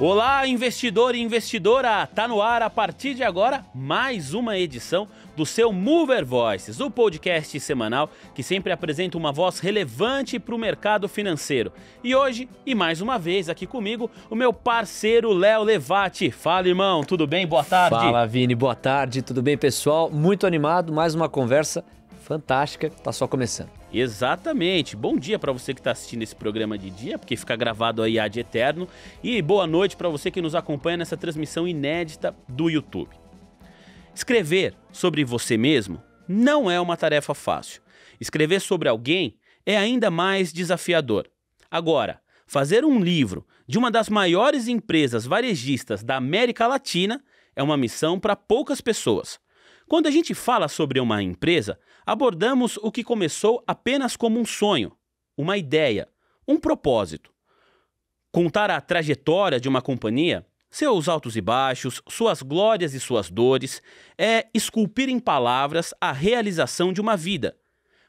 Olá, investidor e investidora! Tá no ar a partir de agora mais uma edição do seu Mover Voices, o podcast semanal que sempre apresenta uma voz relevante para o mercado financeiro. E hoje, e mais uma vez aqui comigo, o meu parceiro Léo Levati. Fala, irmão, tudo bem? Boa tarde. Fala, Vini, boa tarde, tudo bem, pessoal? Muito animado, mais uma conversa fantástica, tá só começando. Exatamente. Bom dia para você que está assistindo esse programa de dia, porque fica gravado aí ad eterno. E boa noite para você que nos acompanha nessa transmissão inédita do YouTube. Escrever sobre você mesmo não é uma tarefa fácil. Escrever sobre alguém é ainda mais desafiador. Agora, fazer um livro de uma das maiores empresas varejistas da América Latina é uma missão para poucas pessoas. Quando a gente fala sobre uma empresa, abordamos o que começou apenas como um sonho, uma ideia, um propósito. Contar a trajetória de uma companhia, seus altos e baixos, suas glórias e suas dores, é esculpir em palavras a realização de uma vida,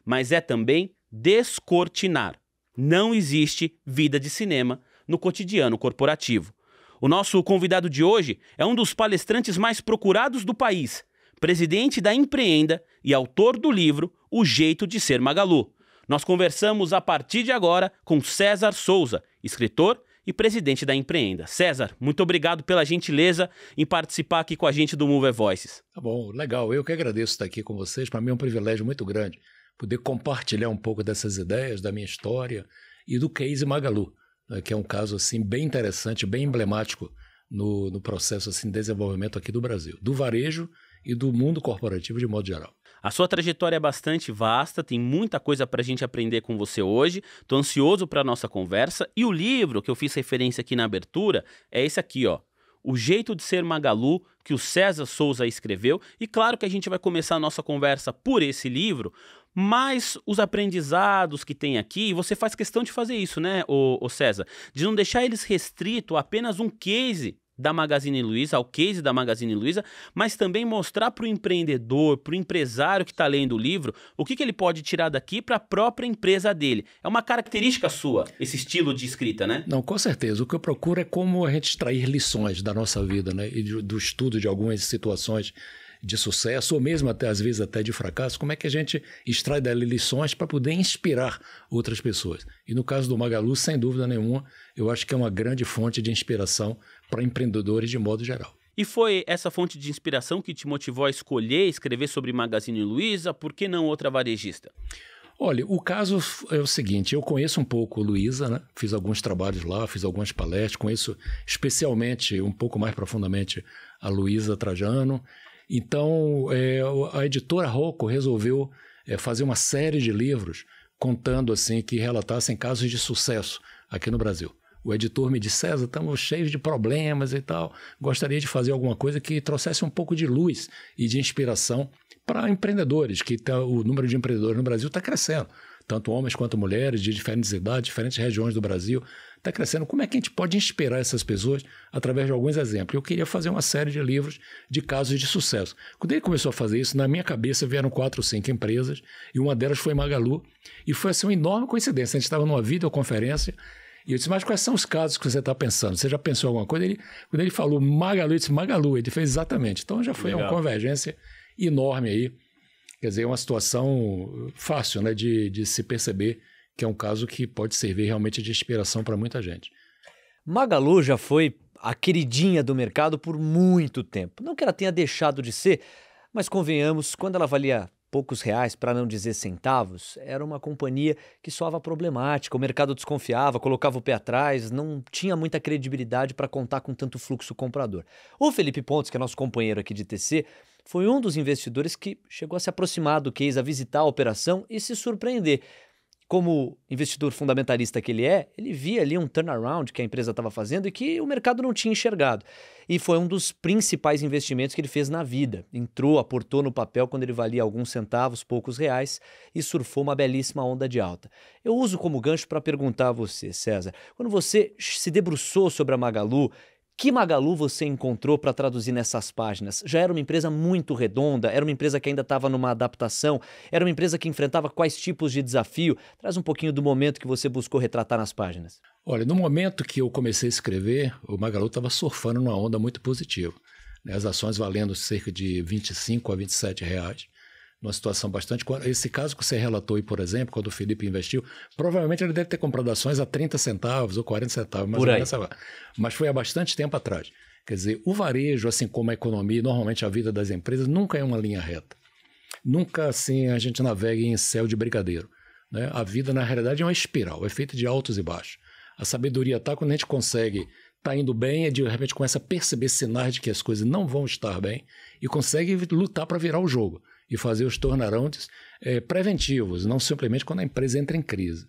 mas é também descortinar. Não existe vida de cinema no cotidiano corporativo. O nosso convidado de hoje é um dos palestrantes mais procurados do país presidente da Empreenda e autor do livro O Jeito de Ser Magalu. Nós conversamos a partir de agora com César Souza, escritor e presidente da Empreenda. César, muito obrigado pela gentileza em participar aqui com a gente do Mover Voices. Tá bom, legal. Eu que agradeço estar aqui com vocês. Para mim é um privilégio muito grande poder compartilhar um pouco dessas ideias, da minha história e do case Magalu, né, que é um caso assim bem interessante, bem emblemático no, no processo assim de desenvolvimento aqui do Brasil, do varejo e do mundo corporativo de modo geral. A sua trajetória é bastante vasta, tem muita coisa para a gente aprender com você hoje. Estou ansioso para a nossa conversa. E o livro que eu fiz referência aqui na abertura é esse aqui, ó. O Jeito de Ser Magalu, que o César Souza escreveu. E claro que a gente vai começar a nossa conversa por esse livro, mas os aprendizados que tem aqui, você faz questão de fazer isso, né, o César? De não deixar eles restrito a apenas um case da Magazine Luiza, ao case da Magazine Luiza, mas também mostrar para o empreendedor, para o empresário que está lendo o livro, o que, que ele pode tirar daqui para a própria empresa dele. É uma característica sua, esse estilo de escrita, né? Não, com certeza. O que eu procuro é como a gente extrair lições da nossa vida, né? E do estudo de algumas situações de sucesso ou mesmo até às vezes até de fracasso, como é que a gente extrai dali lições para poder inspirar outras pessoas? E no caso do Magalu, sem dúvida nenhuma, eu acho que é uma grande fonte de inspiração para empreendedores de modo geral. E foi essa fonte de inspiração que te motivou a escolher escrever sobre Magazine Luiza, por que não outra varejista? Olha, o caso é o seguinte: eu conheço um pouco Luiza, né? fiz alguns trabalhos lá, fiz algumas palestras, conheço especialmente, um pouco mais profundamente, a Luiza Trajano. Então, é, a editora Rocco resolveu é, fazer uma série de livros contando assim que relatassem casos de sucesso aqui no Brasil o editor me disse: César, estamos cheios de problemas e tal. Gostaria de fazer alguma coisa que trouxesse um pouco de luz e de inspiração para empreendedores, que tá, o número de empreendedores no Brasil está crescendo, tanto homens quanto mulheres, de diferentes idades, diferentes regiões do Brasil, está crescendo. Como é que a gente pode inspirar essas pessoas através de alguns exemplos? Eu queria fazer uma série de livros de casos de sucesso. Quando ele começou a fazer isso, na minha cabeça vieram quatro ou cinco empresas, e uma delas foi Magalu, e foi assim, uma enorme coincidência. A gente estava numa videoconferência e eu disse, mas quais são os casos que você está pensando? Você já pensou em alguma coisa? Ele, quando ele falou Magalu, eu disse Magalu, ele fez exatamente. Então já foi Legal. uma convergência enorme aí. Quer dizer, é uma situação fácil né, de, de se perceber que é um caso que pode servir realmente de inspiração para muita gente. Magalu já foi a queridinha do mercado por muito tempo. Não que ela tenha deixado de ser, mas convenhamos, quando ela valia poucos reais, para não dizer centavos, era uma companhia que soava problemática, o mercado desconfiava, colocava o pé atrás, não tinha muita credibilidade para contar com tanto fluxo comprador. O Felipe Pontes, que é nosso companheiro aqui de TC, foi um dos investidores que chegou a se aproximar do case, a visitar a operação e se surpreender como investidor fundamentalista que ele é, ele via ali um turnaround que a empresa estava fazendo e que o mercado não tinha enxergado. E foi um dos principais investimentos que ele fez na vida. Entrou, aportou no papel quando ele valia alguns centavos, poucos reais e surfou uma belíssima onda de alta. Eu uso como gancho para perguntar a você, César, quando você se debruçou sobre a Magalu, que Magalu você encontrou para traduzir nessas páginas? Já era uma empresa muito redonda, era uma empresa que ainda estava numa adaptação, era uma empresa que enfrentava quais tipos de desafio? Traz um pouquinho do momento que você buscou retratar nas páginas. Olha, no momento que eu comecei a escrever, o Magalu estava surfando numa onda muito positiva. Né? As ações valendo cerca de 25 a 27 reais numa situação bastante. Esse caso que você relatou aí, por exemplo, quando o Felipe investiu, provavelmente ele deve ter comprado ações a 30 centavos ou 40 centavos, mas, por aí. mas foi há bastante tempo atrás. Quer dizer, o varejo, assim como a economia e normalmente a vida das empresas, nunca é uma linha reta. Nunca assim a gente navega em céu de brigadeiro. Né? A vida, na realidade, é uma espiral, é feita de altos e baixos. A sabedoria está quando a gente consegue tá indo bem e é de repente começa a perceber sinais de que as coisas não vão estar bem e consegue lutar para virar o jogo e fazer os tornarounds é, eh, preventivos, não simplesmente quando a empresa entra em crise.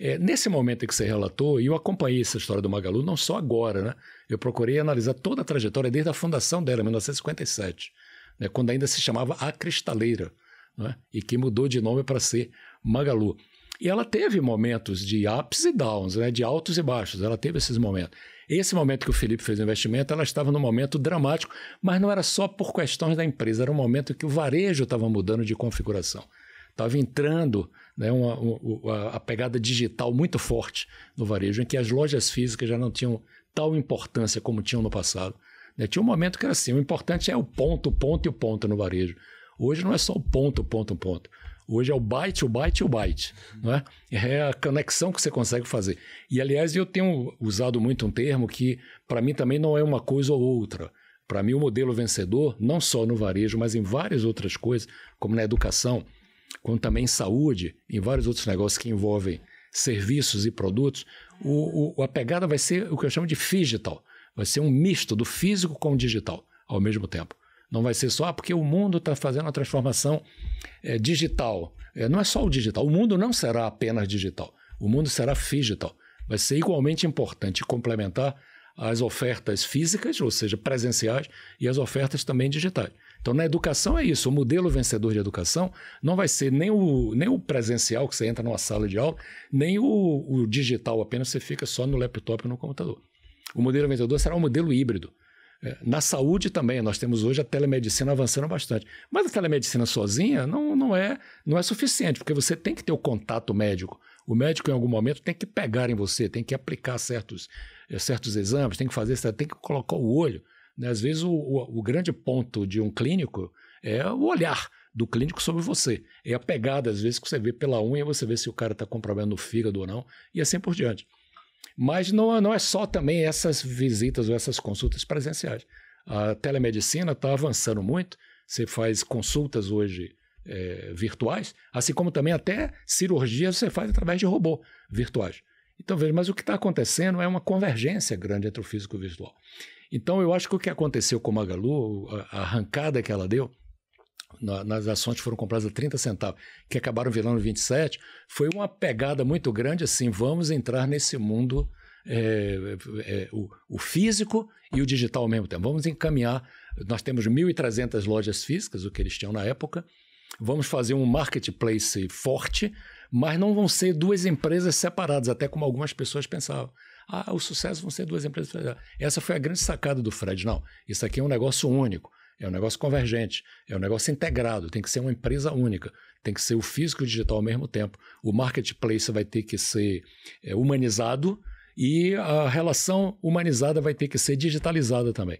É, nesse momento que você relatou, e eu acompanhei essa história do Magalu, não só agora, né? Eu procurei analisar toda a trajetória desde a fundação dela, em 1957, né? quando ainda se chamava A Cristaleira, né? e que mudou de nome para ser Magalu. E ela teve momentos de ups e downs, né? de altos e baixos, ela teve esses momentos. Esse momento que o Felipe fez o investimento, ela estava num momento dramático, mas não era só por questões da empresa, era um momento que o varejo estava mudando de configuração. Estava entrando né, uma, uma, a pegada digital muito forte no varejo, em que as lojas físicas já não tinham tal importância como tinham no passado. Né? Tinha um momento que era assim: o importante é o ponto, o ponto e o ponto no varejo. Hoje não é só o ponto, o ponto, o ponto. Hoje é o byte, o byte, o byte. Né? É a conexão que você consegue fazer. E, aliás, eu tenho usado muito um termo que, para mim, também não é uma coisa ou outra. Para mim, o modelo vencedor, não só no varejo, mas em várias outras coisas, como na educação, como também em saúde, em vários outros negócios que envolvem serviços e produtos, o, o, a pegada vai ser o que eu chamo de digital. Vai ser um misto do físico com o digital ao mesmo tempo. Não vai ser só ah, porque o mundo está fazendo uma transformação é, digital. É, não é só o digital. O mundo não será apenas digital. O mundo será digital. Vai ser igualmente importante complementar as ofertas físicas, ou seja, presenciais, e as ofertas também digitais. Então, na educação é isso. O modelo vencedor de educação não vai ser nem o, nem o presencial, que você entra numa sala de aula, nem o, o digital apenas, você fica só no laptop e no computador. O modelo vencedor será um modelo híbrido. É, na saúde também, nós temos hoje a telemedicina avançando bastante. Mas a telemedicina sozinha não, não, é, não é suficiente, porque você tem que ter o contato médico. O médico, em algum momento, tem que pegar em você, tem que aplicar certos, eh, certos exames, tem que fazer, tem que colocar o olho. Né? Às vezes, o, o, o grande ponto de um clínico é o olhar do clínico sobre você. É a pegada, às vezes, que você vê pela unha, você vê se o cara está com problema no fígado ou não, e assim por diante. Mas não, não é só também essas visitas ou essas consultas presenciais. A telemedicina está avançando muito. Você faz consultas hoje é, virtuais, assim como também até cirurgias você faz através de robô virtuais. Então, veja, mas o que está acontecendo é uma convergência grande entre o físico e o virtual. Então, eu acho que o que aconteceu com a Magalu, a arrancada que ela deu, nas ações que foram compradas a 30 centavos, que acabaram virando 27, foi uma pegada muito grande assim, vamos entrar nesse mundo é, é, é, o, o, físico e o digital ao mesmo tempo. Vamos encaminhar, nós temos 1.300 lojas físicas, o que eles tinham na época, vamos fazer um marketplace forte, mas não vão ser duas empresas separadas, até como algumas pessoas pensavam. Ah, o sucesso vão ser duas empresas separadas. Essa foi a grande sacada do Fred. Não, isso aqui é um negócio único. É um negócio convergente, é um negócio integrado, tem que ser uma empresa única, tem que ser o físico e o digital ao mesmo tempo. O marketplace vai ter que ser é, humanizado e a relação humanizada vai ter que ser digitalizada também.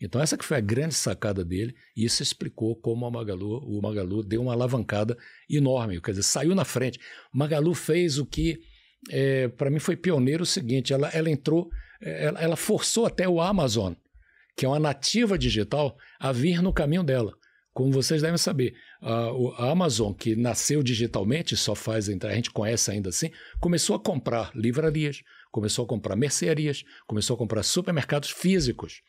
Então essa que foi a grande sacada dele e isso explicou como Magalu, o Magalu deu uma alavancada enorme, quer dizer, saiu na frente. Magalu fez o que é, para mim foi pioneiro o seguinte, ela, ela entrou, é, ela, ela forçou até o Amazon que é uma nativa digital, a vir no caminho dela. Como vocês devem saber, a, Amazon, que nasceu digitalmente, só faz entrar, a gente conhece ainda assim, começou a comprar livrarias, começou a comprar mercearias, começou a comprar supermercados físicos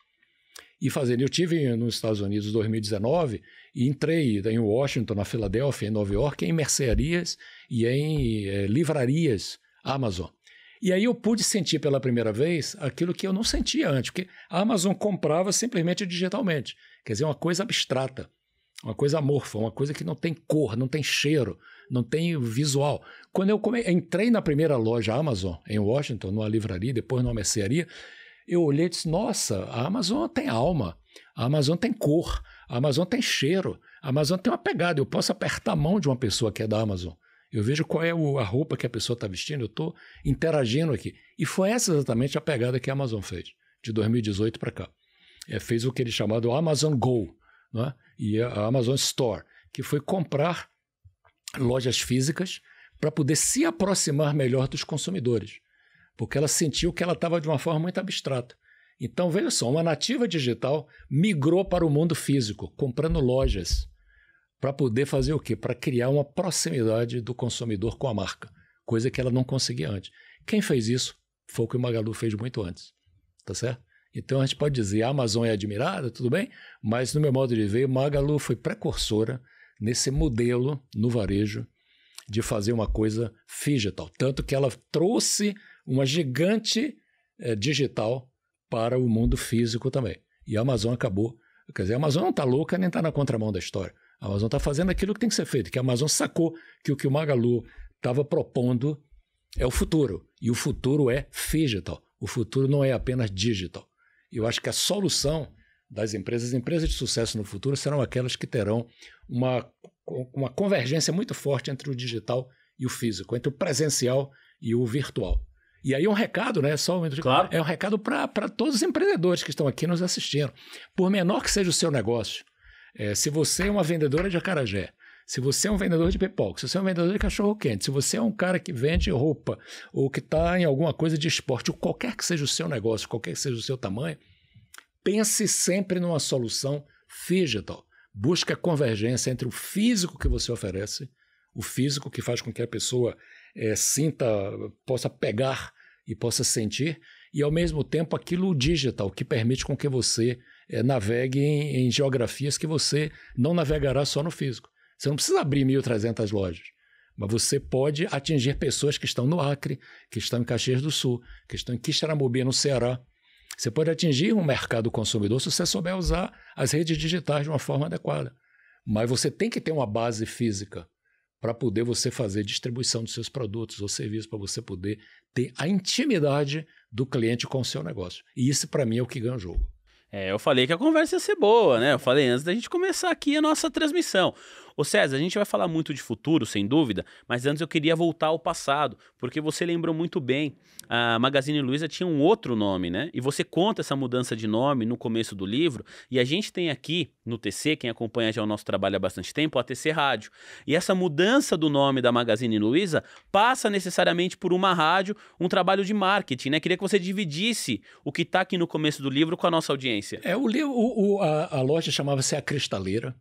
e fazendo. Eu tive nos Estados Unidos em 2019 e entrei em Washington, na Filadélfia, em Nova York, em mercearias e em é, livrarias Amazon. E aí eu pude sentir pela primeira vez aquilo que eu não sentia antes, porque a Amazon comprava simplesmente digitalmente. Quer dizer, uma coisa abstrata, uma coisa amorfa, uma coisa que não tem cor, não tem cheiro, não tem visual. Quando eu come... entrei na primeira loja Amazon em Washington, numa livraria, depois numa mercearia, eu olhei e disse: nossa, a Amazon tem alma, a Amazon tem cor, a Amazon tem cheiro, a Amazon tem uma pegada. Eu posso apertar a mão de uma pessoa que é da Amazon. Eu vejo qual é a roupa que a pessoa está vestindo, eu estou interagindo aqui. E foi essa exatamente a pegada que a Amazon fez, de 2018 para cá. É, fez o que ele chamado Amazon Go, né? e a Amazon Store, que foi comprar lojas físicas para poder se aproximar melhor dos consumidores, porque ela sentiu que ela estava de uma forma muito abstrata. Então, veja só, uma nativa digital migrou para o mundo físico, comprando lojas para poder fazer o quê? Para criar uma proximidade do consumidor com a marca, coisa que ela não conseguia antes. Quem fez isso foi o que o Magalu fez muito antes, tá certo? Então a gente pode dizer a Amazon é admirada, tudo bem, mas no meu modo de ver, Magalu foi precursora nesse modelo no varejo de fazer uma coisa digital, tanto que ela trouxe uma gigante eh, digital para o mundo físico também. E a Amazon acabou, quer dizer, a Amazon não está louca nem está na contramão da história. A Amazon está fazendo aquilo que tem que ser feito, que a Amazon sacou que o que o Magalu estava propondo é o futuro. E o futuro é digital. O futuro não é apenas digital. Eu acho que a solução das empresas, empresas de sucesso no futuro, serão aquelas que terão uma, uma convergência muito forte entre o digital e o físico, entre o presencial e o virtual. E aí é um recado, né? Só um... Claro. É um recado para todos os empreendedores que estão aqui nos assistindo. Por menor que seja o seu negócio, é, se você é uma vendedora de acarajé, se você é um vendedor de pipoca, se você é um vendedor de cachorro-quente, se você é um cara que vende roupa ou que está em alguma coisa de esporte, ou qualquer que seja o seu negócio, qualquer que seja o seu tamanho, pense sempre numa solução digital. Busque a convergência entre o físico que você oferece, o físico que faz com que a pessoa é, sinta, possa pegar e possa sentir, e ao mesmo tempo aquilo digital que permite com que você é, navegue em, em geografias que você não navegará só no físico. Você não precisa abrir 1.300 lojas, mas você pode atingir pessoas que estão no Acre, que estão em Caxias do Sul, que estão em Quixeramobim, no Ceará. Você pode atingir um mercado consumidor se você souber usar as redes digitais de uma forma adequada. Mas você tem que ter uma base física para poder você fazer distribuição dos seus produtos ou serviços, para você poder ter a intimidade do cliente com o seu negócio. E isso, para mim, é o que ganha o jogo. É, eu falei que a conversa ia ser boa, né? Eu falei antes da gente começar aqui a nossa transmissão. Ô César, a gente vai falar muito de futuro, sem dúvida, mas antes eu queria voltar ao passado, porque você lembrou muito bem. A Magazine Luiza tinha um outro nome, né? E você conta essa mudança de nome no começo do livro. E a gente tem aqui no TC, quem acompanha já o nosso trabalho há bastante tempo, a TC Rádio. E essa mudança do nome da Magazine Luiza passa necessariamente por uma rádio, um trabalho de marketing, né? Queria que você dividisse o que está aqui no começo do livro com a nossa audiência. É, o, o a, a loja chamava-se A Cristaleira.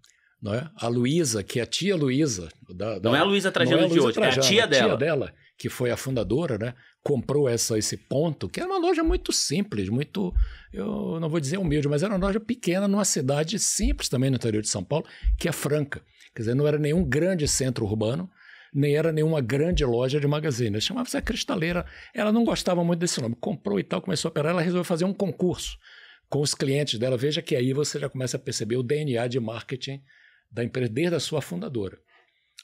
Não é? A Luísa, que é a tia Luísa. Da, da, não é a Luísa Trajano é de hoje, Trajano, é a é tia a dela. tia dela, que foi a fundadora, né? comprou essa, esse ponto, que era uma loja muito simples, muito, eu não vou dizer humilde, mas era uma loja pequena numa cidade simples também no interior de São Paulo, que é Franca. Quer dizer, não era nenhum grande centro urbano, nem era nenhuma grande loja de magazine. Chamava-se a Cristaleira. Ela não gostava muito desse nome. Comprou e tal, começou a operar. Ela resolveu fazer um concurso com os clientes dela. Veja que aí você já começa a perceber o DNA de marketing da empresa desde a sua fundadora.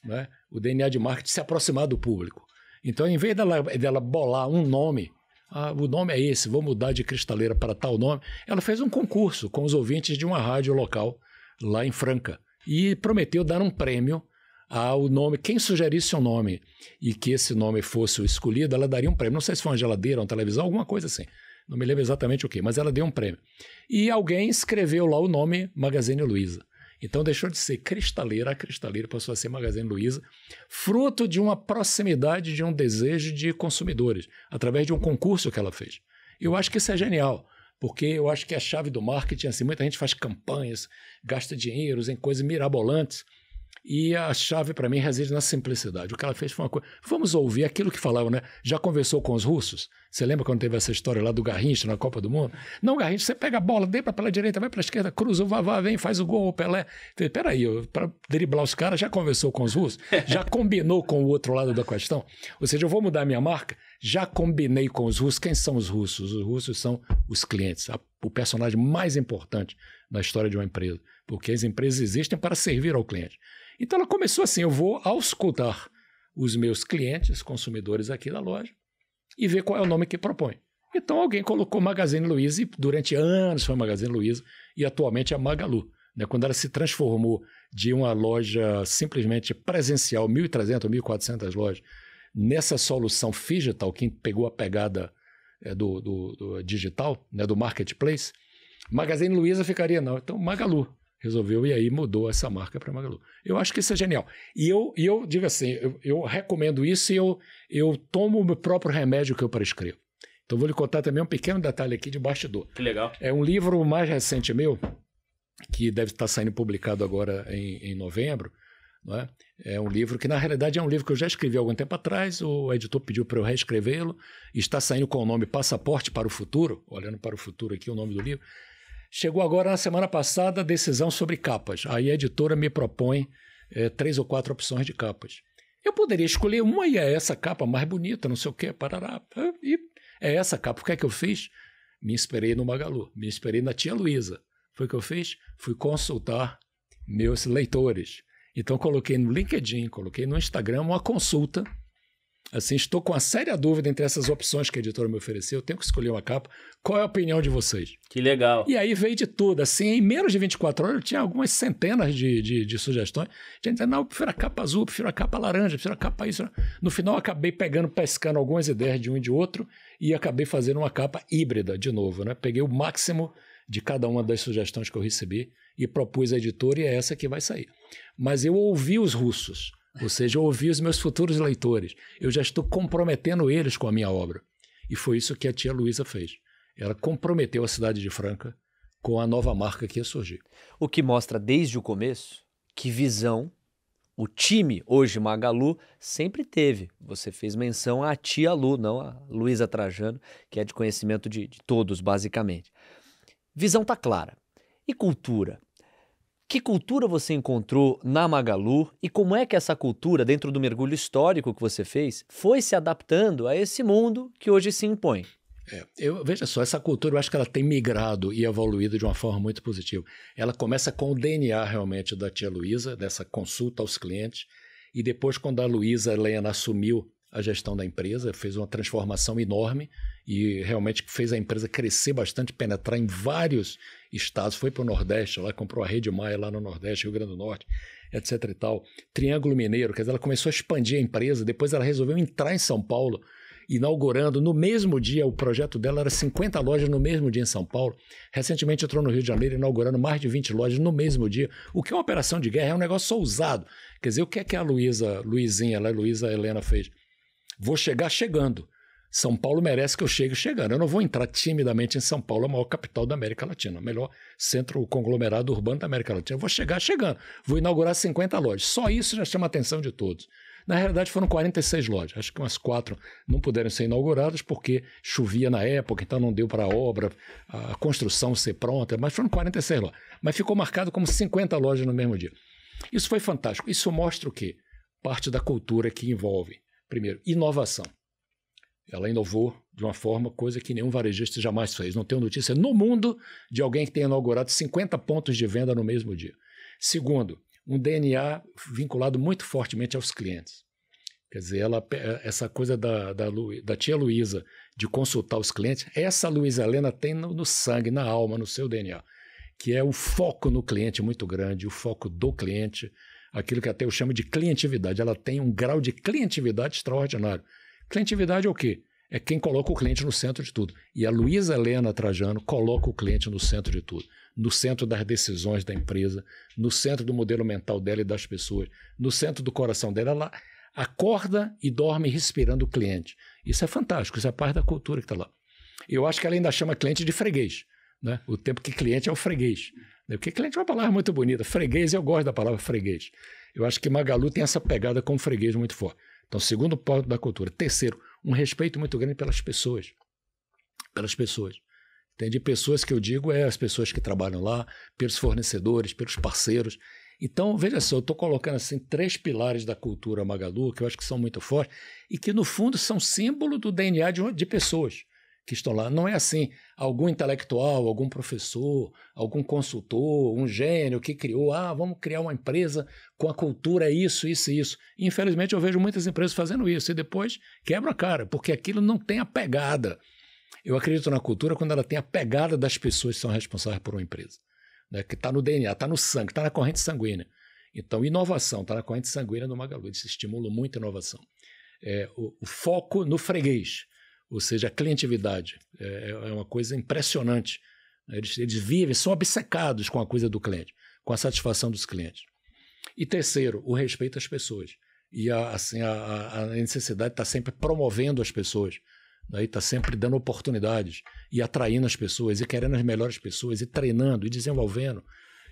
Né? O DNA de marketing se aproximar do público. Então, em vez dela, dela bolar um nome, ah, o nome é esse, vou mudar de cristaleira para tal nome, ela fez um concurso com os ouvintes de uma rádio local lá em Franca e prometeu dar um prêmio ao nome, quem sugerisse um nome e que esse nome fosse o escolhido, ela daria um prêmio. Não sei se foi uma geladeira, uma televisão, alguma coisa assim. Não me lembro exatamente o que, mas ela deu um prêmio. E alguém escreveu lá o nome Magazine Luiza. Então deixou de ser cristaleira a cristaleira, passou a ser Magazine Luiza, fruto de uma proximidade, de um desejo de consumidores, através de um concurso que ela fez. Eu acho que isso é genial, porque eu acho que a chave do marketing, assim, muita gente faz campanhas, gasta dinheiros em coisas mirabolantes, e a chave para mim reside na simplicidade. O que ela fez foi uma coisa. Vamos ouvir aquilo que falavam, né? Já conversou com os russos? Você lembra quando teve essa história lá do Garrincha na Copa do Mundo? Não, Garrincha, você pega a bola, deita pela direita, vai para a esquerda, cruza, o Vavá, vem, faz o gol, o Pelé. Peraí, para driblar os caras, já conversou com os russos? Já combinou com o outro lado da questão? Ou seja, eu vou mudar minha marca? Já combinei com os russos. Quem são os russos? Os russos são os clientes, o personagem mais importante na história de uma empresa, porque as empresas existem para servir ao cliente. Então ela começou assim: eu vou auscultar os meus clientes, consumidores aqui da loja, e ver qual é o nome que propõe. Então alguém colocou Magazine Luiza e durante anos foi Magazine Luiza e atualmente é Magalu. Né? Quando ela se transformou de uma loja simplesmente presencial, 1.300, 1.400 lojas, nessa solução digital, que pegou a pegada é, do, do, do, digital, né, do marketplace, Magazine Luiza ficaria não. Então Magalu resolveu e aí mudou essa marca para Magalu. Eu acho que isso é genial. E eu, e eu digo assim, eu, eu recomendo isso e eu, eu tomo o meu próprio remédio que eu prescrevo. Então vou lhe contar também um pequeno detalhe aqui de bastidor. Que legal. É um livro mais recente meu, que deve estar saindo publicado agora em, em novembro, é? é? um livro que, na realidade, é um livro que eu já escrevi há algum tempo atrás, o editor pediu para eu reescrevê-lo, está saindo com o nome Passaporte para o Futuro, olhando para o futuro aqui o nome do livro, Chegou agora na semana passada a decisão sobre capas. Aí a editora me propõe é, três ou quatro opções de capas. Eu poderia escolher uma e é essa capa mais bonita, não sei o quê, parará. E é essa capa. O que é que eu fiz? Me inspirei no Magalu, me inspirei na tia Luísa. Foi o que eu fiz? Fui consultar meus leitores. Então coloquei no LinkedIn, coloquei no Instagram uma consulta Assim, estou com a séria dúvida entre essas opções que a editora me ofereceu. Eu tenho que escolher uma capa. Qual é a opinião de vocês? Que legal. E aí veio de tudo. Assim, em menos de 24 horas, eu tinha algumas centenas de, de, de sugestões. Gente, não, eu prefiro a capa azul, prefiro a capa laranja, prefiro a capa isso. No final, acabei pegando, pescando algumas ideias de um e de outro e acabei fazendo uma capa híbrida, de novo, né? Peguei o máximo de cada uma das sugestões que eu recebi e propus à editora e é essa que vai sair. Mas eu ouvi os russos. Ou seja, eu ouvi os meus futuros leitores. Eu já estou comprometendo eles com a minha obra. E foi isso que a tia Luísa fez. Ela comprometeu a cidade de Franca com a nova marca que ia surgir. O que mostra desde o começo que visão o time, hoje Magalu, sempre teve. Você fez menção à tia Lu, não a Luísa Trajano, que é de conhecimento de, de todos, basicamente. Visão tá clara. E cultura? Que cultura você encontrou na Magalu e como é que essa cultura, dentro do mergulho histórico que você fez, foi se adaptando a esse mundo que hoje se impõe? É, eu, veja só, essa cultura eu acho que ela tem migrado e evoluído de uma forma muito positiva. Ela começa com o DNA realmente da tia Luísa, dessa consulta aos clientes, e depois, quando a Luísa Helena assumiu a gestão da empresa, fez uma transformação enorme e realmente fez a empresa crescer bastante, penetrar em vários estados. Foi para o Nordeste, ela comprou a Rede Maia lá no Nordeste, Rio Grande do Norte, etc e tal. Triângulo Mineiro, quer dizer, ela começou a expandir a empresa, depois ela resolveu entrar em São Paulo, inaugurando no mesmo dia, o projeto dela era 50 lojas no mesmo dia em São Paulo. Recentemente entrou no Rio de Janeiro, inaugurando mais de 20 lojas no mesmo dia. O que é uma operação de guerra é um negócio ousado. Quer dizer, o que é que a Luísa, Luizinha, a Luísa Helena fez? Vou chegar chegando. São Paulo merece que eu chegue chegando. Eu não vou entrar timidamente em São Paulo, a maior capital da América Latina, o melhor centro conglomerado urbano da América Latina. Eu vou chegar chegando. Vou inaugurar 50 lojas. Só isso já chama a atenção de todos. Na realidade, foram 46 lojas. Acho que umas quatro não puderam ser inauguradas porque chovia na época, então não deu para a obra, a construção ser pronta, mas foram 46 lojas. Mas ficou marcado como 50 lojas no mesmo dia. Isso foi fantástico. Isso mostra o quê? Parte da cultura que envolve Primeiro, inovação. Ela inovou de uma forma, coisa que nenhum varejista jamais fez. Não tenho notícia no mundo de alguém que tenha inaugurado 50 pontos de venda no mesmo dia. Segundo, um DNA vinculado muito fortemente aos clientes. Quer dizer, ela, eh, essa coisa da, da, da tia Luísa de consultar os clientes, essa Luísa Helena tem no, no sangue, na alma, no seu DNA, que é o foco no cliente muito grande, o foco do cliente, aquilo que até eu chamo de clientividade. Ela tem um grau de clientividade extraordinário. Clientividade é o quê? É quem coloca o cliente no centro de tudo. E a Luísa Helena Trajano coloca o cliente no centro de tudo. No centro das decisões da empresa, no centro do modelo mental dela e das pessoas, no centro do coração dela. Ela acorda e dorme respirando o cliente. Isso é fantástico, isso é parte da cultura que está lá. Eu acho que ela ainda chama cliente de freguês. Né? O tempo que cliente é o freguês. Porque cliente é uma palavra muito bonita. Freguês, eu gosto da palavra freguês. Eu acho que Magalu tem essa pegada com freguês muito forte. Então, segundo ponto da cultura. Terceiro, um respeito muito grande pelas pessoas. Pelas pessoas. Entende? Pessoas que eu digo é as pessoas que trabalham lá, pelos fornecedores, pelos parceiros. Então, veja só, eu estou colocando assim três pilares da cultura Magalu, que eu acho que são muito fortes, e que no fundo são símbolo do DNA de, de pessoas que estão lá. Não é assim, algum intelectual, algum professor, algum consultor, um gênio que criou, ah, vamos criar uma empresa com a cultura isso, isso e isso. Infelizmente, eu vejo muitas empresas fazendo isso e depois quebra a cara, porque aquilo não tem a pegada. Eu acredito na cultura quando ela tem a pegada das pessoas que são responsáveis por uma empresa. Né? Que está no DNA, está no sangue, está na corrente sanguínea. Então, inovação, está na corrente sanguínea do Magalu, isso estimula muito a inovação. É, o, o foco no freguês ou seja, a clientividade é, é, é uma coisa impressionante. Né? Eles, eles vivem, são obcecados com a coisa do cliente, com a satisfação dos clientes. E terceiro, o respeito às pessoas. E a, assim, a, a necessidade está sempre promovendo as pessoas, daí né? está sempre dando oportunidades e atraindo as pessoas, e querendo as melhores pessoas, e treinando, e desenvolvendo.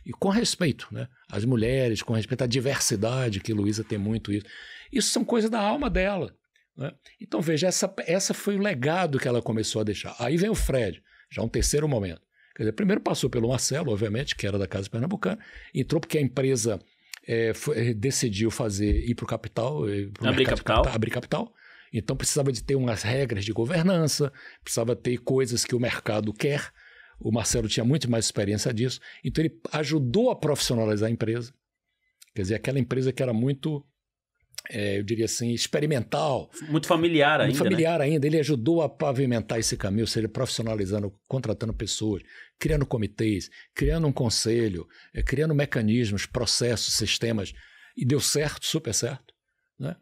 E com respeito, né? As mulheres, com respeito à diversidade, que Luísa tem muito isso. Isso são coisas da alma dela. Né? Então veja, essa, essa foi o legado que ela começou a deixar. Aí vem o Fred, já um terceiro momento. Quer dizer, primeiro passou pelo Marcelo, obviamente, que era da Casa Pernambucana, entrou porque a empresa é, foi, é, decidiu fazer ir para o capital, é, abrir capital. capital, abrir capital. Então precisava de ter umas regras de governança, precisava ter coisas que o mercado quer. O Marcelo tinha muito mais experiência disso, então ele ajudou a profissionalizar a empresa. Quer dizer, aquela empresa que era muito é, eu diria assim, experimental. Muito familiar ainda. Muito né? familiar né? ainda. Ele ajudou a pavimentar esse caminho, ou seja, profissionalizando, contratando pessoas, criando comitês, criando um conselho, é, criando mecanismos, processos, sistemas. E deu certo, super certo. Né?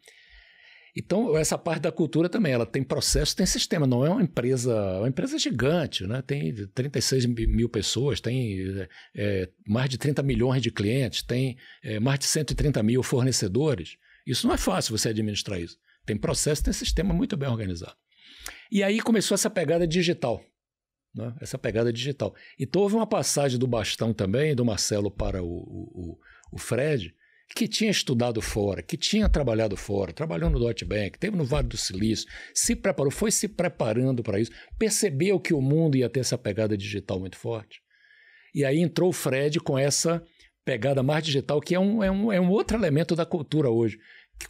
Então, essa parte da cultura também, ela tem processo, tem sistema, não é uma empresa, é uma empresa gigante, né? tem 36 mil pessoas, tem é, é mais de 30 milhões de clientes, tem é, mais de 130 mil fornecedores. Isso não é fácil você administrar isso. Tem processo, tem sistema muito bem organizado. E aí começou essa pegada digital. Né? Essa pegada digital. Então houve uma passagem do Bastão também, do Marcelo para o, o, o Fred, que tinha estudado fora, que tinha trabalhado fora, trabalhou no Deutsche Bank, teve no Vale do Silício, se preparou, foi se preparando para isso, percebeu que o mundo ia ter essa pegada digital muito forte. E aí entrou o Fred com essa pegada mais digital, que é um, é um, é um outro elemento da cultura hoje.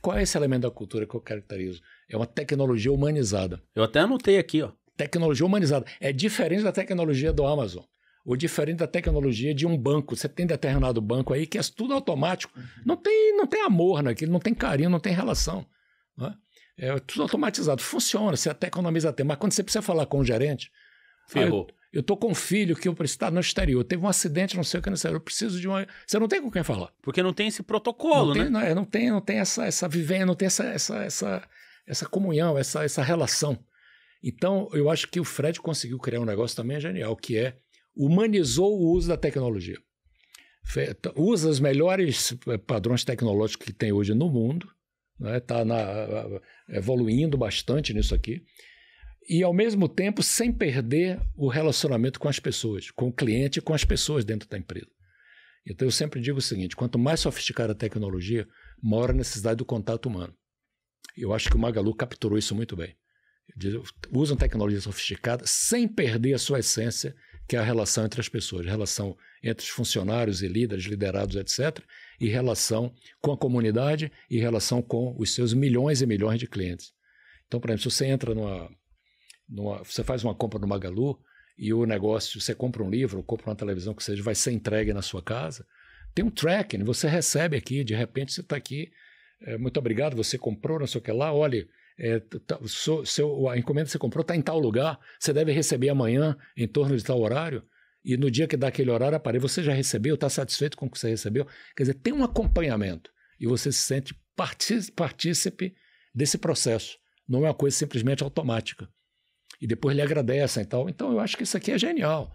Qual é esse elemento da cultura que eu caracterizo? É uma tecnologia humanizada. Eu até anotei aqui, ó. Tecnologia humanizada. É diferente da tecnologia do Amazon. Ou diferente da tecnologia de um banco. Você tem determinado banco aí que é tudo automático. Uhum. Não tem, não tem amor naquilo, não tem carinho, não tem relação. é? é tudo automatizado. Funciona, você até economiza tempo. Mas quando você precisa falar com o gerente, Ferrou. Eu tô com um filho que eu estar no exterior, teve um acidente, não sei o que, não sei, eu preciso de uma. Você não tem com quem falar. Porque não tem esse protocolo, não tem, né? Não, é, não, tem, não tem essa, essa vivência, não tem essa, essa, essa, essa comunhão, essa, essa relação. Então, eu acho que o Fred conseguiu criar um negócio também é genial, que é humanizou o uso da tecnologia. Usa os melhores eh, padrões tecnológicos que tem hoje no mundo, está né? Tá evoluindo bastante nisso aqui e, ao mesmo tempo, sem perder o relacionamento com as pessoas, com o cliente e com as pessoas dentro da empresa. Então, eu sempre digo o seguinte: quanto mais sofisticada a tecnologia, maior a necessidade do contato humano. Eu acho que o Magalu capturou isso muito bem. Usam tecnologia sofisticada sem perder a sua essência, que é a relação entre as pessoas, relação entre os funcionários e líderes, liderados, etc., e relação com a comunidade e relação com os seus milhões e milhões de clientes. Então, por exemplo, se você entra numa, numa, você faz uma compra no Magalu e o negócio, você compra um livro, ou compra uma televisão que seja, vai ser entregue na sua casa. Tem um tracking, você recebe aqui, de repente você está aqui, é, muito obrigado, você comprou, não sei o que lá, olha, é, tá, seu, a encomenda que você comprou está em tal lugar, você deve receber amanhã, em torno de tal horário, e no dia que dá aquele horário, aparece, você já recebeu, está satisfeito com o que você recebeu. Quer dizer, tem um acompanhamento e você se sente partícipe desse processo. Não é uma coisa simplesmente automática e depois lhe agradecem e tal. Então eu acho que isso aqui é genial.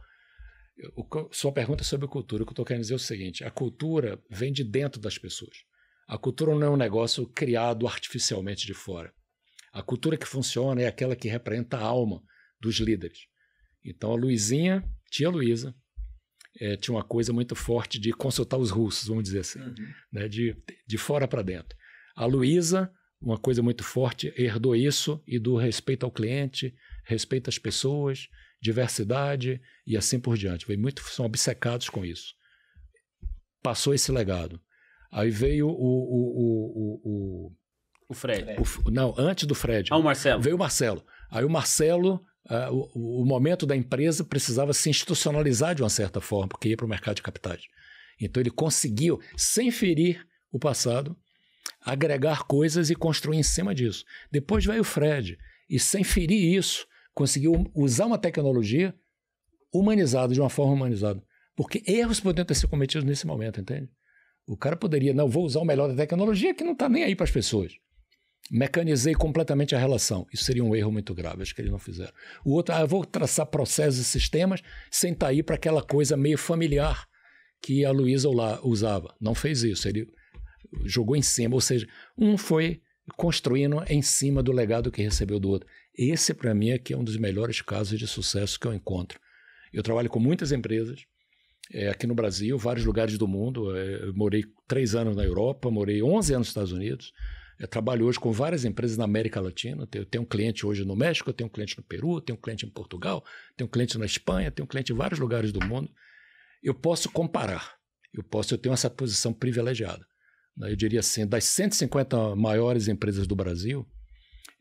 sua pergunta é sobre cultura, o que eu estou querendo dizer é o seguinte: a cultura vem de dentro das pessoas. A cultura não é um negócio criado artificialmente de fora. A cultura que funciona é aquela que representa a alma dos líderes. Então a Luizinha, tia Luísa, é, tinha uma coisa muito forte de consultar os russos, vamos dizer assim, uhum. né, de, de fora para dentro. A Luísa, uma coisa muito forte, herdou isso e do respeito ao cliente, respeito às pessoas, diversidade e assim por diante. Veio muito, são obcecados com isso. Passou esse legado. Aí veio o. O, o, o, o Fred. O, não, antes do Fred. Ah, o Marcelo. Veio o Marcelo. Aí o Marcelo, uh, o, o, momento da empresa precisava se institucionalizar de uma certa forma, porque ia para o mercado de capitais. Então ele conseguiu, sem ferir o passado, agregar coisas e construir em cima disso. Depois veio o Fred, e sem ferir isso, conseguiu usar uma tecnologia humanizada, de uma forma humanizada. Porque erros poderiam sido cometidos nesse momento, entende? O cara poderia, não, vou usar o melhor da tecnologia que não está nem aí para as pessoas. Mecanizei completamente a relação. Isso seria um erro muito grave, acho que eles não fizeram. O outro, ah, eu vou traçar processos e sistemas sem estar tá aí para aquela coisa meio familiar que a Luísa usava. Não fez isso, ele jogou em cima. Ou seja, um foi construindo em cima do legado que recebeu do outro. Esse, para mim, é que é um dos melhores casos de sucesso que eu encontro. Eu trabalho com muitas empresas é, aqui no Brasil, vários lugares do mundo. É, morei três anos na Europa, morei 11 anos nos Estados Unidos. Eu trabalho hoje com várias empresas na América Latina. Eu tenho um cliente hoje no México, eu tenho um cliente no Peru, eu tenho um cliente em Portugal, tenho um cliente na Espanha, tenho um cliente em vários lugares do mundo. Eu posso comparar. Eu posso, eu tenho essa posição privilegiada. Né, eu diria assim, das 150 maiores empresas do Brasil,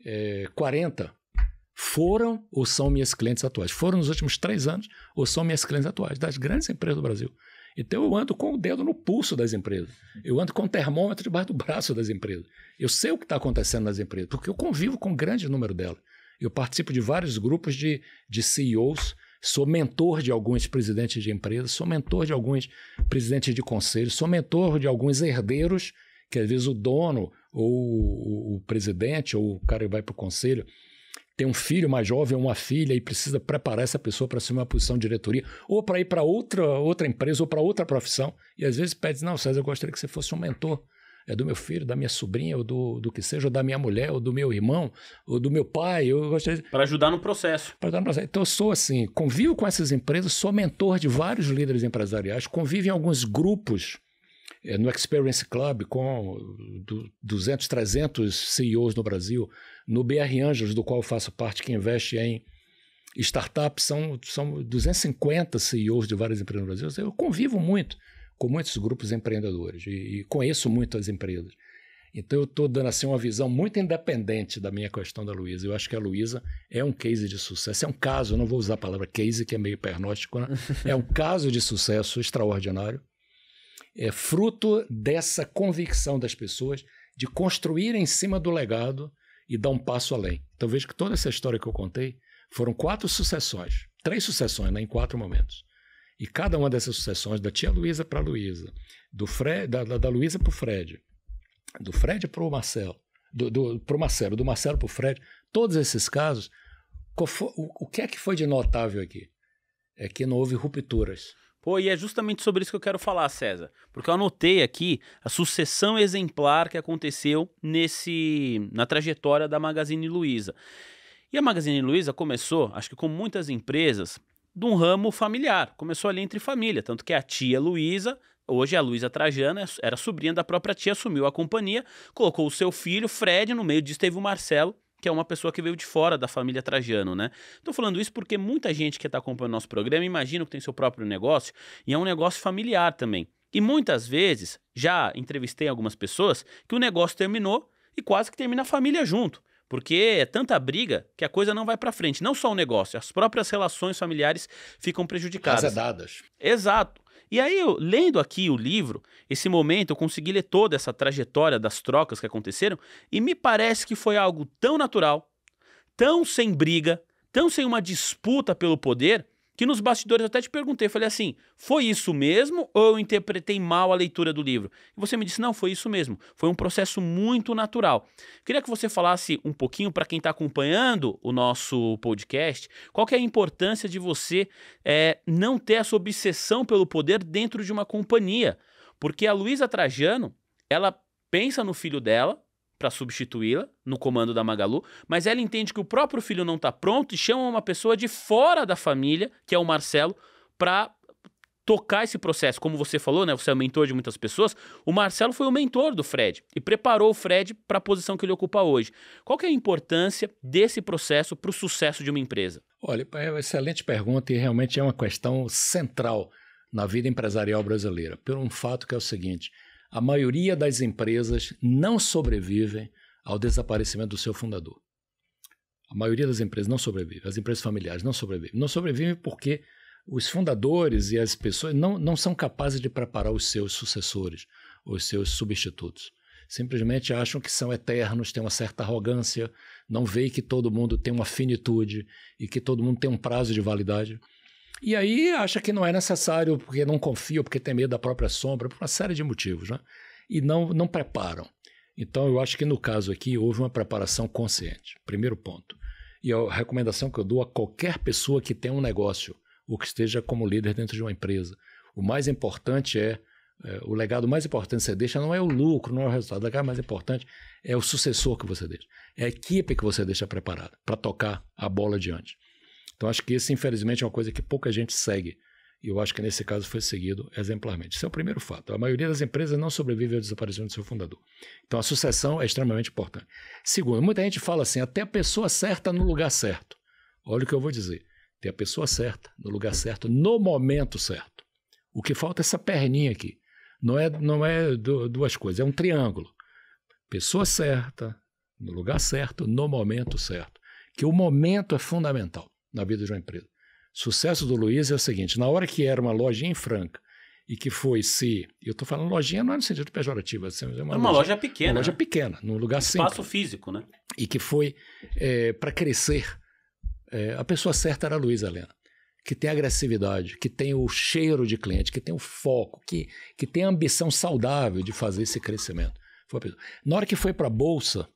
é, 40 foram ou são minhas clientes atuais. Foram nos últimos três anos ou são minhas clientes atuais, das grandes empresas do Brasil. Então eu ando com o dedo no pulso das empresas. Eu ando com o termômetro debaixo do braço das empresas. Eu sei o que está acontecendo nas empresas, porque eu convivo com um grande número delas. Eu participo de vários grupos de, de CEOs Sou mentor de alguns presidentes de empresas, sou mentor de alguns presidentes de conselhos, sou mentor de alguns herdeiros, que às vezes o dono ou o, presidente ou o cara que vai para o conselho tem um filho mais jovem, uma filha e precisa preparar essa pessoa para assumir uma posição de diretoria ou para ir para outra outra empresa ou para outra profissão. E às vezes pede, não, César, eu gostaria que você fosse um mentor é do meu filho, da minha sobrinha, ou do, do que seja, ou da minha mulher, ou do meu irmão, ou do meu pai. Para ajudar no processo. Para ajudar no processo. Então, eu sou assim, convivo com essas empresas, sou mentor de vários líderes empresariais, convivo em alguns grupos é, no Experience Club com 200, 300 CEOs no Brasil, no BR Angels do qual eu faço parte, que investe em startups, são, são 250 CEOs de várias empresas no Brasil. Eu convivo muito com muitos grupos empreendedores e, e conheço muitas empresas. Então eu estou dando assim uma visão muito independente da minha questão da Luísa. Eu acho que a Luísa é um case de sucesso, é um caso, não vou usar a palavra case, que é meio pernóstico, né? é um caso de sucesso extraordinário. É fruto dessa convicção das pessoas de construir em cima do legado e dar um passo além. Então veja que toda essa história que eu contei foram quatro sucessões, três sucessões, né, em quatro momentos. E cada uma dessas sucessões, da tia Luísa para a Luísa, do Fred, da, da Luísa para o Fred, do Fred para o Marcelo, do, do, para Marcelo, do Marcelo para o Fred, todos esses casos, foi, o, o que é que foi de notável aqui? É que não houve rupturas. Pô, e é justamente sobre isso que eu quero falar, César. Porque eu anotei aqui a sucessão exemplar que aconteceu nesse na trajetória da Magazine Luiza. E a Magazine Luiza começou, acho que com muitas empresas, de um ramo familiar. Começou ali entre família, tanto que a tia Luísa, hoje é a Luísa Trajana, é era sobrinha da própria tia, assumiu a companhia, colocou o seu filho, Fred, no meio disso teve o Marcelo, que é uma pessoa que veio de fora da família Trajano, né? Tô falando isso porque muita gente que está acompanhando nosso programa imagina que tem seu próprio negócio e é um negócio familiar também. E muitas vezes, já entrevistei algumas pessoas que o negócio terminou e quase que termina a família junto. Porque é tanta briga que a coisa não vai para frente. Não só o negócio, as próprias relações familiares ficam prejudicadas. Azedadas. Exato. E aí, eu, lendo aqui o livro, esse momento, eu consegui ler toda essa trajetória das trocas que aconteceram e me parece que foi algo tão natural, tão sem briga, tão sem uma disputa pelo poder, que nos bastidores eu até te perguntei, falei assim, foi isso mesmo ou eu interpretei mal a leitura do livro? E você me disse, não, foi isso mesmo, foi um processo muito natural. Queria que você falasse um pouquinho para quem está acompanhando o nosso podcast, qual que é a importância de você é, não ter essa obsessão pelo poder dentro de uma companhia, porque a Luísa Trajano, ela pensa no filho dela, para substituí-la no comando da Magalu, mas ela entende que o próprio filho não está pronto e chama uma pessoa de fora da família, que é o Marcelo, para tocar esse processo. Como você falou, né, você é o mentor de muitas pessoas, o Marcelo foi o mentor do Fred e preparou o Fred para a posição que ele ocupa hoje. Qual que é a importância desse processo para o sucesso de uma empresa? Olha, é uma excelente pergunta e realmente é uma questão central na vida empresarial brasileira, por um fato que é o seguinte: a maioria das empresas não sobrevivem ao desaparecimento do seu fundador. A maioria das empresas não sobrevive, as empresas familiares não sobrevivem. Não sobrevivem porque os fundadores e as pessoas não, não são capazes de preparar os seus sucessores, os seus substitutos. Simplesmente acham que são eternos, têm uma certa arrogância, não veem que todo mundo tem uma finitude e que todo mundo tem um prazo de validade. E aí acha que não é necessário porque não confia, porque tem medo da própria sombra, por uma série de motivos, né? E não, não preparam. Então eu acho que no caso aqui houve uma preparação consciente, primeiro ponto. E a recomendação que eu dou a qualquer pessoa que tenha um negócio ou que esteja como líder dentro de uma empresa, o mais importante é, é o legado mais importante que você deixa não é o lucro, não é o resultado. O legado mais importante é o sucessor que você deixa, é a equipe que você deixa preparada para tocar a bola adiante. Então, acho que isso, infelizmente, é uma coisa que pouca gente segue. E eu acho que nesse caso foi seguido exemplarmente. Isso é o primeiro fato. A maioria das empresas não sobrevive ao desaparecimento do seu fundador. Então, a sucessão é extremamente importante. Segundo, muita gente fala assim, até a pessoa certa no lugar certo. Olha o que eu vou dizer. Tem a pessoa certa, no lugar certo, no momento certo. O que falta é essa perninha aqui. Não é, não é duas coisas, é um triângulo. Pessoa certa, no lugar certo, no momento certo. Que o momento é fundamental na vida de uma empresa. Sucesso do Luiz é o seguinte: na hora que era uma lojinha em Franca e que foi se. Eu estou falando lojinha não é no sentido pejorativo, assim, é uma, é uma loja, loja, pequena. Uma loja né? pequena, num lugar Espaço simples. Espaço físico, né? E que foi é, para crescer. É, a pessoa certa era a Luiz Helena, que tem agressividade, que tem o cheiro de cliente, que tem o foco, que, que tem a ambição saudável de fazer esse crescimento. Na hora que foi para a Bolsa,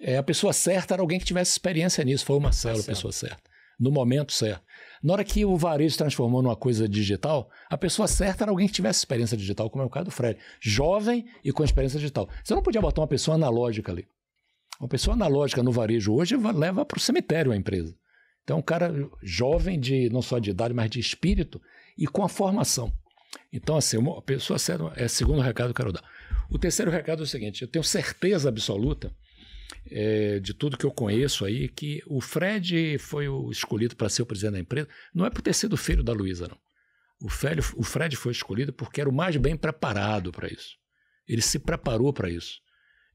é, a pessoa certa era alguém que tivesse experiência nisso, foi o Marcelo, Marcelo. a pessoa certa no momento certo. Na hora que o varejo se transformou numa coisa digital, a pessoa certa era alguém que tivesse experiência digital, como é o caso do Fred. Jovem e com experiência digital. Você não podia botar uma pessoa analógica ali. Uma pessoa analógica no varejo hoje leva para o cemitério a empresa. Então, um cara jovem, de não só de idade, mas de espírito e com a formação. Então, assim, a pessoa certa é o segundo recado que eu quero dar. O terceiro recado é o seguinte: eu tenho certeza absoluta é, de tudo que eu conheço aí, que o Fred foi o escolhido para ser o presidente da empresa, não é por ter sido filho da Luísa, não. O Fred, o Fred foi escolhido porque era o mais bem preparado para isso. Ele se preparou para isso.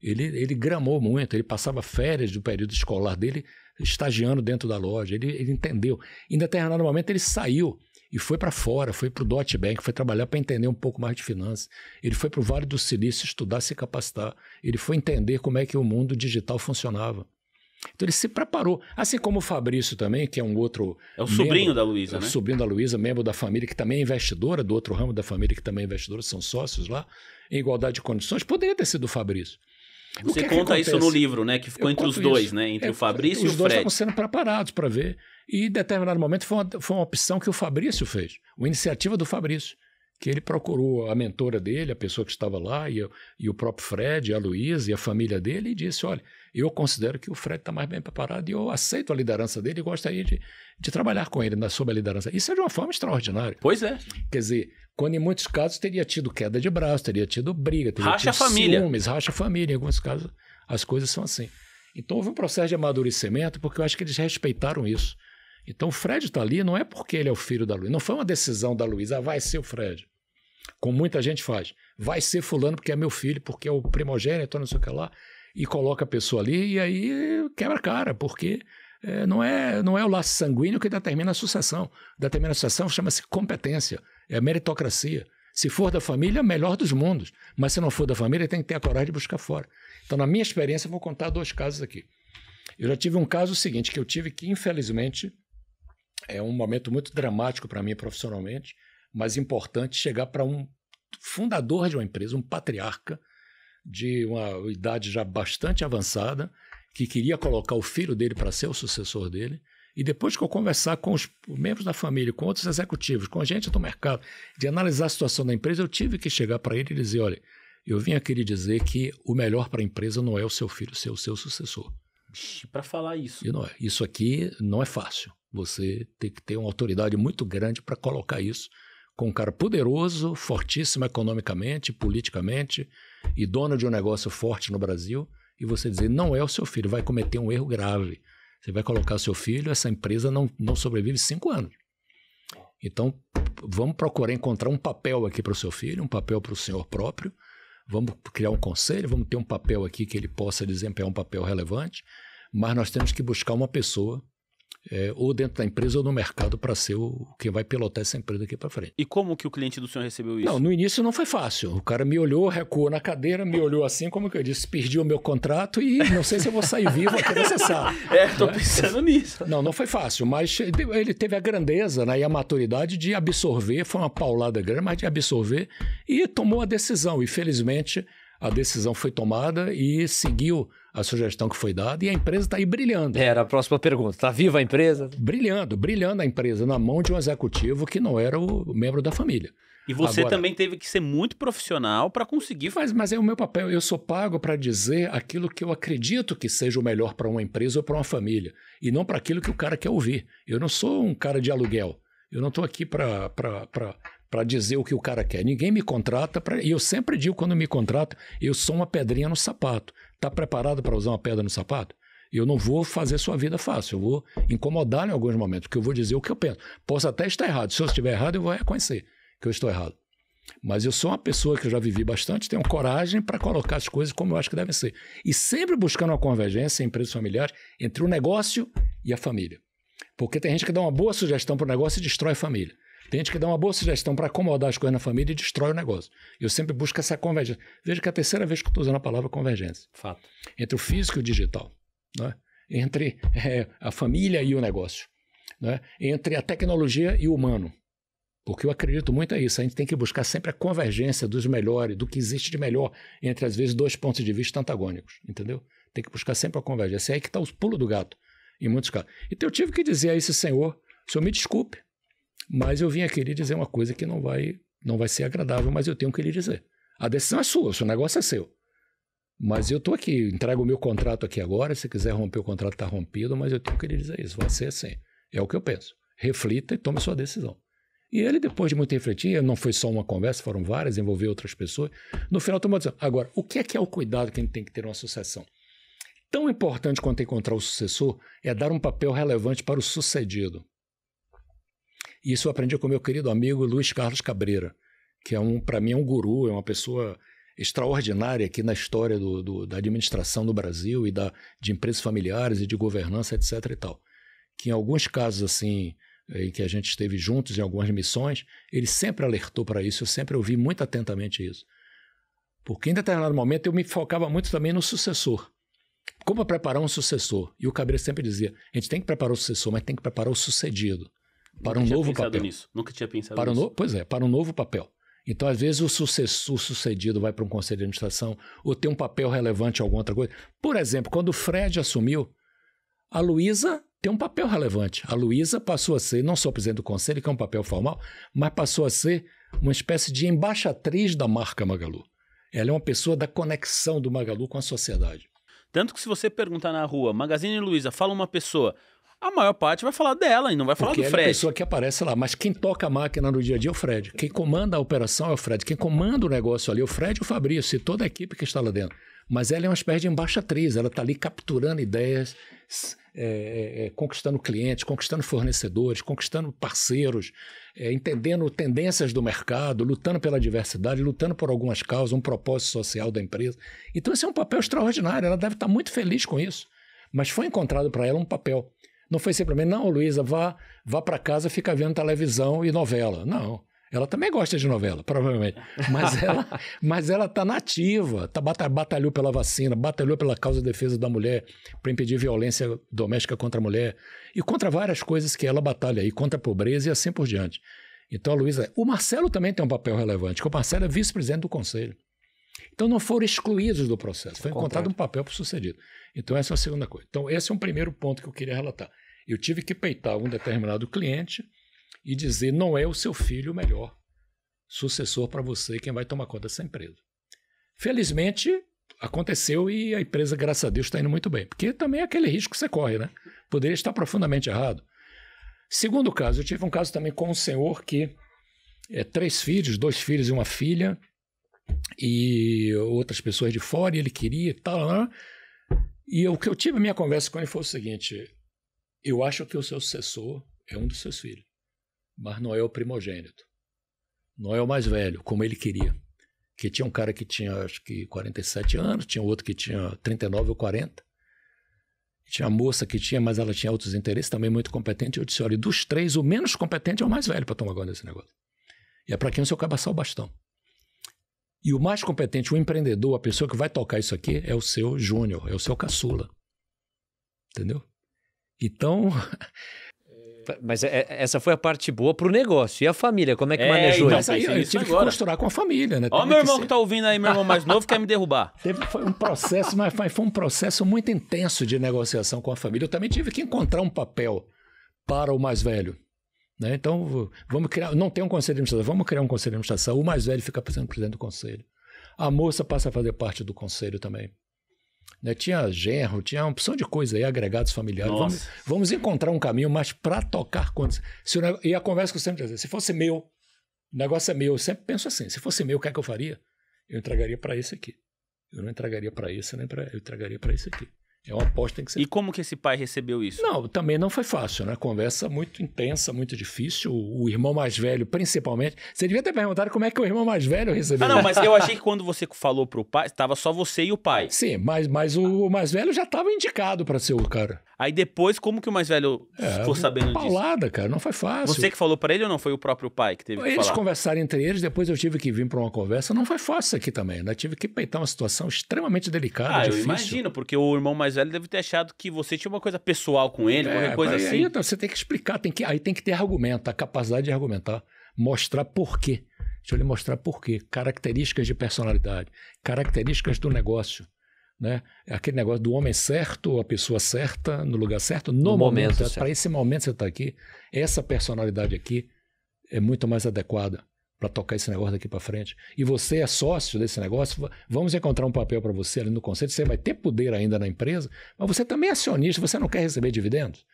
Ele, ele gramou muito, ele passava férias do período escolar dele estagiando dentro da loja. Ele, ele entendeu. Em determinado momento, ele saiu e foi para fora, foi para o Deutsche Bank, foi trabalhar para entender um pouco mais de finanças. Ele foi para o Vale do Silício estudar, se capacitar. Ele foi entender como é que o mundo digital funcionava. Então ele se preparou. Assim como o Fabrício também, que é um outro. É o membro, sobrinho da Luísa, é o né? Sobrinho da Luísa, membro da família, que também é investidora, do outro ramo da família, que também é investidora, são sócios lá, em igualdade de condições. Poderia ter sido o Fabrício. Você que é conta que isso no livro, né? Que ficou eu entre os dois, isso. né? Entre é, o Fabrício e o Fred. Os dois estavam sendo preparados para ver. E em determinado momento foi uma, foi uma opção que o Fabrício fez, uma iniciativa do Fabrício que ele procurou a mentora dele, a pessoa que estava lá, e, e o próprio Fred, a Luísa e a família dele, e disse: Olha, eu considero que o Fred está mais bem preparado e eu aceito a liderança dele e gostaria de, de trabalhar com ele na, sob a liderança. Isso é de uma forma extraordinária. Pois é. Quer dizer, quando em muitos casos teria tido queda de braço, teria tido briga, teria racha tido a família. ciúmes, racha a família. Em alguns casos as coisas são assim. Então houve um processo de amadurecimento porque eu acho que eles respeitaram isso. Então o Fred está ali não é porque ele é o filho da Luísa, não foi uma decisão da Luísa, ah, vai ser o Fred. Como muita gente faz, vai ser fulano porque é meu filho, porque é o primogênito, não sei o que lá, e coloca a pessoa ali e aí quebra a cara, porque é, não, é, não é o laço sanguíneo que determina a sucessão. Determina a sucessão chama-se competência, é a meritocracia. Se for da família, é melhor dos mundos. Mas se não for da família, tem que ter a coragem de buscar fora. Então, na minha experiência, vou contar dois casos aqui. Eu já tive um caso seguinte, que eu tive que, infelizmente, é um momento muito dramático para mim profissionalmente, mas importante chegar para um fundador de uma empresa, um patriarca de uma idade já bastante avançada, que queria colocar o filho dele para ser o sucessor dele. E depois que eu conversar com os membros da família, com outros executivos, com a gente do mercado, de analisar a situação da empresa, eu tive que chegar para ele e dizer: olha, eu vim aqui lhe dizer que o melhor para a empresa não é o seu filho ser o seu sucessor. Para falar isso. E não é. Isso aqui não é fácil. Você tem que ter uma autoridade muito grande para colocar isso com um cara poderoso, fortíssimo economicamente, politicamente e dono de um negócio forte no Brasil e você dizer não é o seu filho, vai cometer um erro grave. Você vai colocar o seu filho, essa empresa não, não sobrevive cinco anos. Então, vamos procurar encontrar um papel aqui para o seu filho, um papel para o senhor próprio. Vamos criar um conselho, vamos ter um papel aqui que ele possa desempenhar um papel relevante, mas nós temos que buscar uma pessoa é, ou dentro da empresa ou no mercado para ser o, quem vai pilotar essa empresa aqui para frente. E como que o cliente do senhor recebeu isso? Não, no início não foi fácil. O cara me olhou, recuou na cadeira, me olhou assim, como que eu disse, perdi o meu contrato e não sei se eu vou sair vivo aqui nessa sala. é, estou pensando nisso. Não, não foi fácil, mas ele teve a grandeza né, e a maturidade de absorver, foi uma paulada grande, mas de absorver e tomou a decisão. E felizmente a decisão foi tomada e seguiu a sugestão que foi dada e a empresa está aí brilhando. Era a próxima pergunta. Está viva a empresa? Brilhando, brilhando a empresa na mão de um executivo que não era o membro da família. E você Agora, também teve que ser muito profissional para conseguir. Mas, mas é o meu papel. Eu sou pago para dizer aquilo que eu acredito que seja o melhor para uma empresa ou para uma família. E não para aquilo que o cara quer ouvir. Eu não sou um cara de aluguel. Eu não estou aqui para para dizer o que o cara quer. Ninguém me contrata para e eu sempre digo quando me contrato, eu sou uma pedrinha no sapato. Tá preparado para usar uma pedra no sapato? Eu não vou fazer sua vida fácil, eu vou incomodar em alguns momentos, porque eu vou dizer o que eu penso. Posso até estar errado. Se eu estiver errado, eu vou reconhecer que eu estou errado. Mas eu sou uma pessoa que eu já vivi bastante, tenho coragem para colocar as coisas como eu acho que devem ser. E sempre buscando uma convergência em empresas familiares entre o negócio e a família. Porque tem gente que dá uma boa sugestão para o negócio e destrói a família. Tem gente que dá uma boa sugestão para acomodar as coisas na família e destrói o negócio. Eu sempre busco essa convergência. Veja que é a terceira vez que eu estou usando a palavra convergência. Fato. Entre o físico e o digital. Né? Entre é, a família e o negócio. Né? Entre a tecnologia e o humano. Porque eu acredito muito nisso. A gente tem que buscar sempre a convergência dos melhores, do que existe de melhor entre, às vezes, dois pontos de vista antagônicos. Entendeu? Tem que buscar sempre a convergência. É aí que está o pulo do gato, em muitos casos. Então eu tive que dizer a esse senhor: senhor, me desculpe, mas eu vim aqui lhe dizer uma coisa que não vai, não vai ser agradável, mas eu tenho que lhe dizer. A decisão é sua, o seu negócio é seu. Mas eu estou aqui, entrego o meu contrato aqui agora. Se quiser romper o contrato, está rompido, mas eu tenho que lhe dizer isso. Vai ser assim. É o que eu penso. Reflita e tome sua decisão. E ele, depois de muito refletir, não foi só uma conversa, foram várias, envolveu outras pessoas. No final, tomou a decisão. Agora, o que é que é o cuidado que a gente tem que ter uma sucessão? Tão importante quanto encontrar o sucessor é dar um papel relevante para o sucedido. E isso eu aprendi com meu querido amigo Luiz Carlos Cabreira, que é um, para mim, é um guru, é uma pessoa extraordinária aqui na história do, do, da administração no Brasil e da, de empresas familiares e de governança, etc. e tal. Que em alguns casos, assim, eh, em que a gente esteve juntos em algumas missões, ele sempre alertou para isso, eu sempre ouvi muito atentamente isso. Porque em determinado momento eu me focava muito também no sucessor. Como preparar um sucessor? E o Cabreira sempre dizia: a gente tem que preparar o sucessor, mas tem que preparar o sucedido para um novo papel. Nisso. Nunca tinha pensado para nisso. no... Pois é, para um novo papel. Então, às vezes, o, sucesso, o sucedido vai para um conselho de administração ou tem um papel relevante em alguma outra coisa. Por exemplo, quando o Fred assumiu, a Luísa tem um papel relevante. A Luísa passou a ser, não só presidente do conselho, que é um papel formal, mas passou a ser uma espécie de embaixatriz da marca Magalu. Ela é uma pessoa da conexão do Magalu com a sociedade. Tanto que se você perguntar na rua, Magazine Luiza, fala uma pessoa, a maior parte vai falar dela e não vai falar Porque do Fred. É a pessoa que aparece lá, mas quem toca a máquina no dia a dia é o Fred. Quem comanda a operação é o Fred. Quem comanda o negócio ali é o Fred e o Fabrício e toda a equipe que está lá dentro. Mas ela é uma espécie de embaixatriz, ela está ali capturando ideias, é, é, é, conquistando clientes, conquistando fornecedores, conquistando parceiros, é, entendendo tendências do mercado, lutando pela diversidade, lutando por algumas causas, um propósito social da empresa. Então, esse é um papel extraordinário, ela deve estar tá muito feliz com isso. Mas foi encontrado para ela um papel não foi simplesmente, não, Luísa, vá, vá para casa fica vendo televisão e novela. Não. Ela também gosta de novela, provavelmente. Mas ela, mas ela tá nativa, tá batalhou pela vacina, batalhou pela causa de defesa da mulher, para impedir violência doméstica contra a mulher e contra várias coisas que ela batalha aí, contra a pobreza e assim por diante. Então a Luísa, o Marcelo também tem um papel relevante, que o Marcelo é vice-presidente do conselho. Então não foram excluídos do processo, foi encontrado um papel para o sucedido. Então, essa é a segunda coisa. Então, esse é um primeiro ponto que eu queria relatar. Eu tive que peitar um determinado cliente e dizer: não é o seu filho o melhor sucessor para você quem vai tomar conta dessa empresa. Felizmente, aconteceu e a empresa, graças a Deus, está indo muito bem. Porque também é aquele risco que você corre, né? Poderia estar profundamente errado. Segundo caso, eu tive um caso também com um senhor que é três filhos, dois filhos e uma filha, e outras pessoas de fora, e ele queria e tal. Blá, blá, e o que eu tive a minha conversa com ele foi o seguinte: eu acho que o seu sucessor é um dos seus filhos, mas não é o primogênito. Não é o mais velho, como ele queria. Que tinha um cara que tinha, acho que, 47 anos, tinha outro que tinha 39 ou 40. Tinha a moça que tinha, mas ela tinha outros interesses, também muito competente. Eu disse: olha, dos três, o menos competente é o mais velho para tomar conta desse negócio. E é para quem o seu cabaçal o bastão. E o mais competente, o empreendedor, a pessoa que vai tocar isso aqui, é o seu júnior, é o seu caçula. Entendeu? Então. Mas é, é, essa foi a parte boa pro negócio. E a família, como é que é, manejou então, isso? Aí, eu tive que costurar com a família, né? Ó, meu irmão que, que tá ouvindo aí, meu irmão mais novo, quer me derrubar. Teve, foi um processo, mas foi um processo muito intenso de negociação com a família. Eu também tive que encontrar um papel para o mais velho. Né? Então, vamos criar. Não tem um conselho de administração, vamos criar um conselho de administração. O mais velho fica sendo presidente do conselho. A moça passa a fazer parte do conselho também. Né? Tinha genro, tinha uma opção de coisa aí, agregados familiares. Vamos, vamos, encontrar um caminho, mas para tocar contas. E a conversa que eu sempre dizia: se fosse meu, o negócio é meu. Eu sempre penso assim: se fosse meu, o que é que eu faria? Eu entregaria para esse aqui. Eu não entregaria para esse, nem pra, eu entregaria para esse aqui. É uma aposta que E como que esse pai recebeu isso? Não, também não foi fácil, né? Conversa muito intensa, muito difícil. O, o irmão mais velho, principalmente. Você devia ter perguntado como é que o irmão mais velho recebeu. Ah, não, mas eu achei que quando você falou pro pai, estava só você e o pai. Sim, mas, mas o, o mais velho já estava indicado para ser o cara. Aí depois, como que o mais velho é, ficou sabendo paulada, disso? Paulada, cara, não foi fácil. Você que falou para ele ou não foi o próprio pai que teve eles que falar? Eles conversaram entre eles, depois eu tive que vir para uma conversa. Não foi fácil aqui também, né? Tive que peitar uma situação extremamente delicada, ah, difícil. eu imagino, porque o irmão mais mais velho deve ter achado que você tinha uma coisa pessoal com ele, é, qualquer coisa assim. Aí, então, você tem que explicar, tem que, aí tem que ter argumento, a capacidade de argumentar, mostrar por quê. Deixa eu lhe mostrar por quê. Características de personalidade, características do negócio. Né? Aquele negócio do homem certo, a pessoa certa, no lugar certo, no, no momento. momento Para esse momento você está aqui, essa personalidade aqui é muito mais adequada para tocar esse negócio daqui para frente. E você é sócio desse negócio, vamos encontrar um papel para você ali no conselho, você vai ter poder ainda na empresa, mas você também é acionista, você não quer receber dividendos?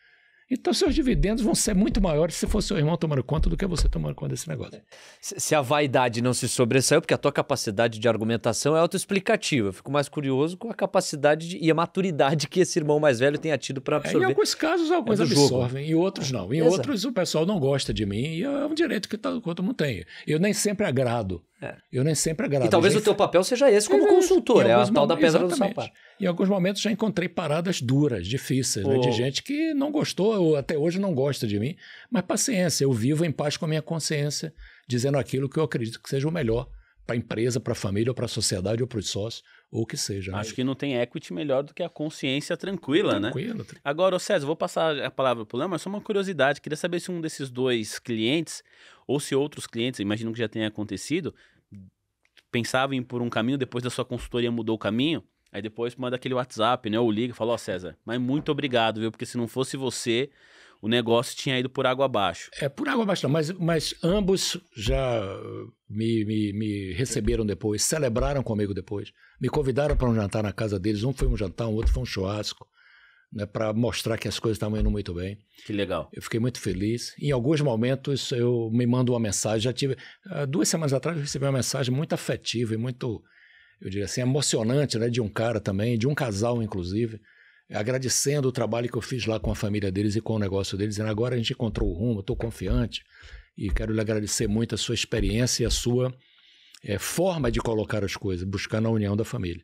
Então, seus dividendos vão ser muito maiores se fosse seu irmão tomando conta do que você tomando conta desse negócio. Se a vaidade não se sobressaiu, porque a tua capacidade de argumentação é autoexplicativa. Eu fico mais curioso com a capacidade de, e a maturidade que esse irmão mais velho tenha tido para absorver. É, em alguns casos, é alguns é absorvem, jogo. em outros não. Em Exato. outros, o pessoal não gosta de mim e é um direito que todo mundo tem. Eu nem sempre agrado. É. Eu nem sempre agrado. E talvez o teu papel seja esse como consultor, é a tal da pedra exatamente. do sapato. Em alguns momentos já encontrei paradas duras, difíceis, oh. né, de gente que não gostou ou até hoje não gosta de mim, mas paciência, eu vivo em paz com a minha consciência, dizendo aquilo que eu acredito que seja o melhor para a empresa, para a família, ou para a sociedade, ou para os sócios, ou o que seja. Né? Acho né? que não tem equity melhor do que a consciência tranquila, né? Tranquila. Agora, César, vou passar a palavra para o Léo, mas só uma curiosidade. Queria saber se um desses dois clientes, ou se outros clientes, imagino que já tenha acontecido, pensavam em por um caminho, depois da sua consultoria mudou o caminho. Aí depois manda aquele WhatsApp, né? Ou liga e fala, ó, oh, César, mas muito obrigado, viu? Porque se não fosse você, o negócio tinha ido por água abaixo. É, por água abaixo não, mas, mas ambos já me, me, me receberam depois, celebraram comigo depois. Me convidaram para um jantar na casa deles. Um foi um jantar, um outro foi um churrasco. Né, para mostrar que as coisas estavam indo muito bem. Que legal. Eu fiquei muito feliz. Em alguns momentos eu me mando uma mensagem. Já tive ah, duas semanas atrás eu recebi uma mensagem muito afetiva e muito eu diria assim, emocionante, né? De um cara também, de um casal, inclusive, agradecendo o trabalho que eu fiz lá com a família deles e com o negócio deles, dizendo, agora a gente encontrou o rumo, estou confiante e quero lhe agradecer muito a sua experiência e a sua é, forma de colocar as coisas, buscar na união da família.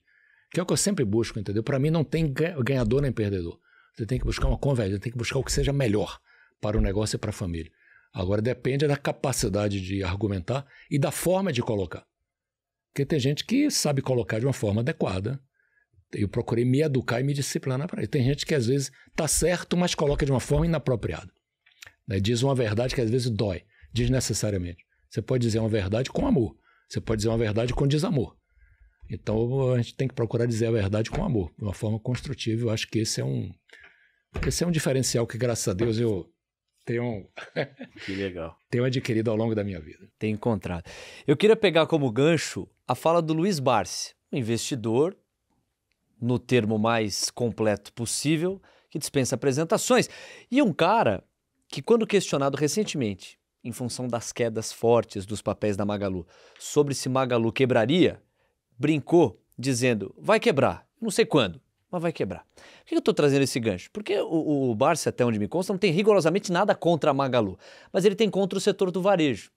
Que é o que eu sempre busco, entendeu? Para mim não tem ganhador nem perdedor. Você tem que buscar uma conversa, tem que buscar o que seja melhor para o negócio e para a família. Agora depende da capacidade de argumentar e da forma de colocar. Porque tem gente que sabe colocar de uma forma adequada. Eu procurei me educar e me disciplinar para isso. Tem gente que às vezes está certo, mas coloca de uma forma inapropriada. Né? Diz uma verdade que às vezes dói, desnecessariamente. Você pode dizer uma verdade com amor, você pode dizer uma verdade com desamor. Então a gente tem que procurar dizer a verdade com amor, de uma forma construtiva. Eu acho que esse é um, esse é um diferencial que, graças a Deus, eu tenho, que legal. tenho adquirido ao longo da minha vida. Tem encontrado. Eu queria pegar como gancho a fala do Luiz Barsi, um investidor, no termo mais completo possível, que dispensa apresentações. E um cara que, quando questionado recentemente, em função das quedas fortes dos papéis da Magalu, sobre se Magalu quebraria, brincou dizendo: vai quebrar, não sei quando, mas vai quebrar. Por que eu estou trazendo esse gancho? Porque o, o Barça, até onde me consta, não tem rigorosamente nada contra a Magalu, mas ele tem contra o setor do varejo.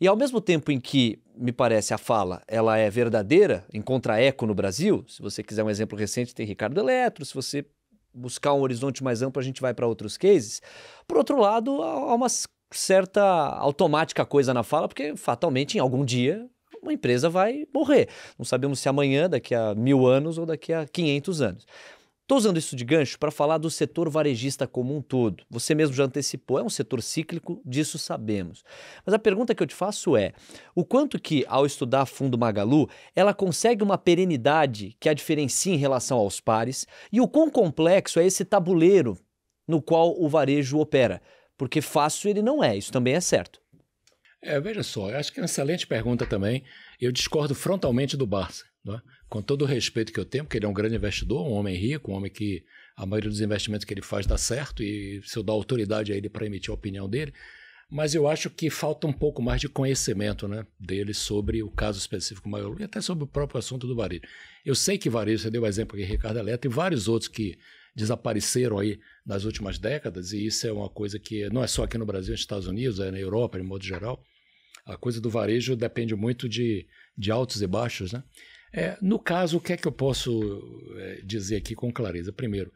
E ao mesmo tempo em que, me parece, a fala ela é verdadeira, encontra eco no Brasil, se você quiser um exemplo recente, tem Ricardo Eletro, se você buscar um horizonte mais amplo, a gente vai para outros cases. Por outro lado, há uma certa automática coisa na fala, porque fatalmente em algum dia uma empresa vai morrer. Não sabemos se amanhã, daqui a mil anos ou daqui a 500 anos. Estou usando isso de gancho para falar do setor varejista como um todo. Você mesmo já antecipou, é um setor cíclico, disso sabemos. Mas a pergunta que eu te faço é: o quanto que, ao estudar fundo Magalu, ela consegue uma perenidade que a diferencia em relação aos pares e o quão complexo é esse tabuleiro no qual o varejo opera? Porque fácil ele não é, isso também é certo. É, veja só, acho que é uma excelente pergunta também. Eu discordo frontalmente do Barça. Né? Com todo o respeito que eu tenho, porque ele é um grande investidor, um homem rico, um homem que a maioria dos investimentos que ele faz dá certo, e se eu dar autoridade a ele para emitir a opinião dele, mas eu acho que falta um pouco mais de conhecimento né, dele sobre o caso específico maior e até sobre o próprio assunto do varejo. Eu sei que varejo, você deu o exemplo aqui, Ricardo Eletro, e vários outros que desapareceram aí nas últimas décadas, e isso é uma coisa que não é só aqui no Brasil, nos Estados Unidos, é na Europa, de modo geral. A coisa do varejo depende muito de, de altos e baixos, né? É, no caso, o que é que eu posso é, dizer aqui com clareza? Primeiro,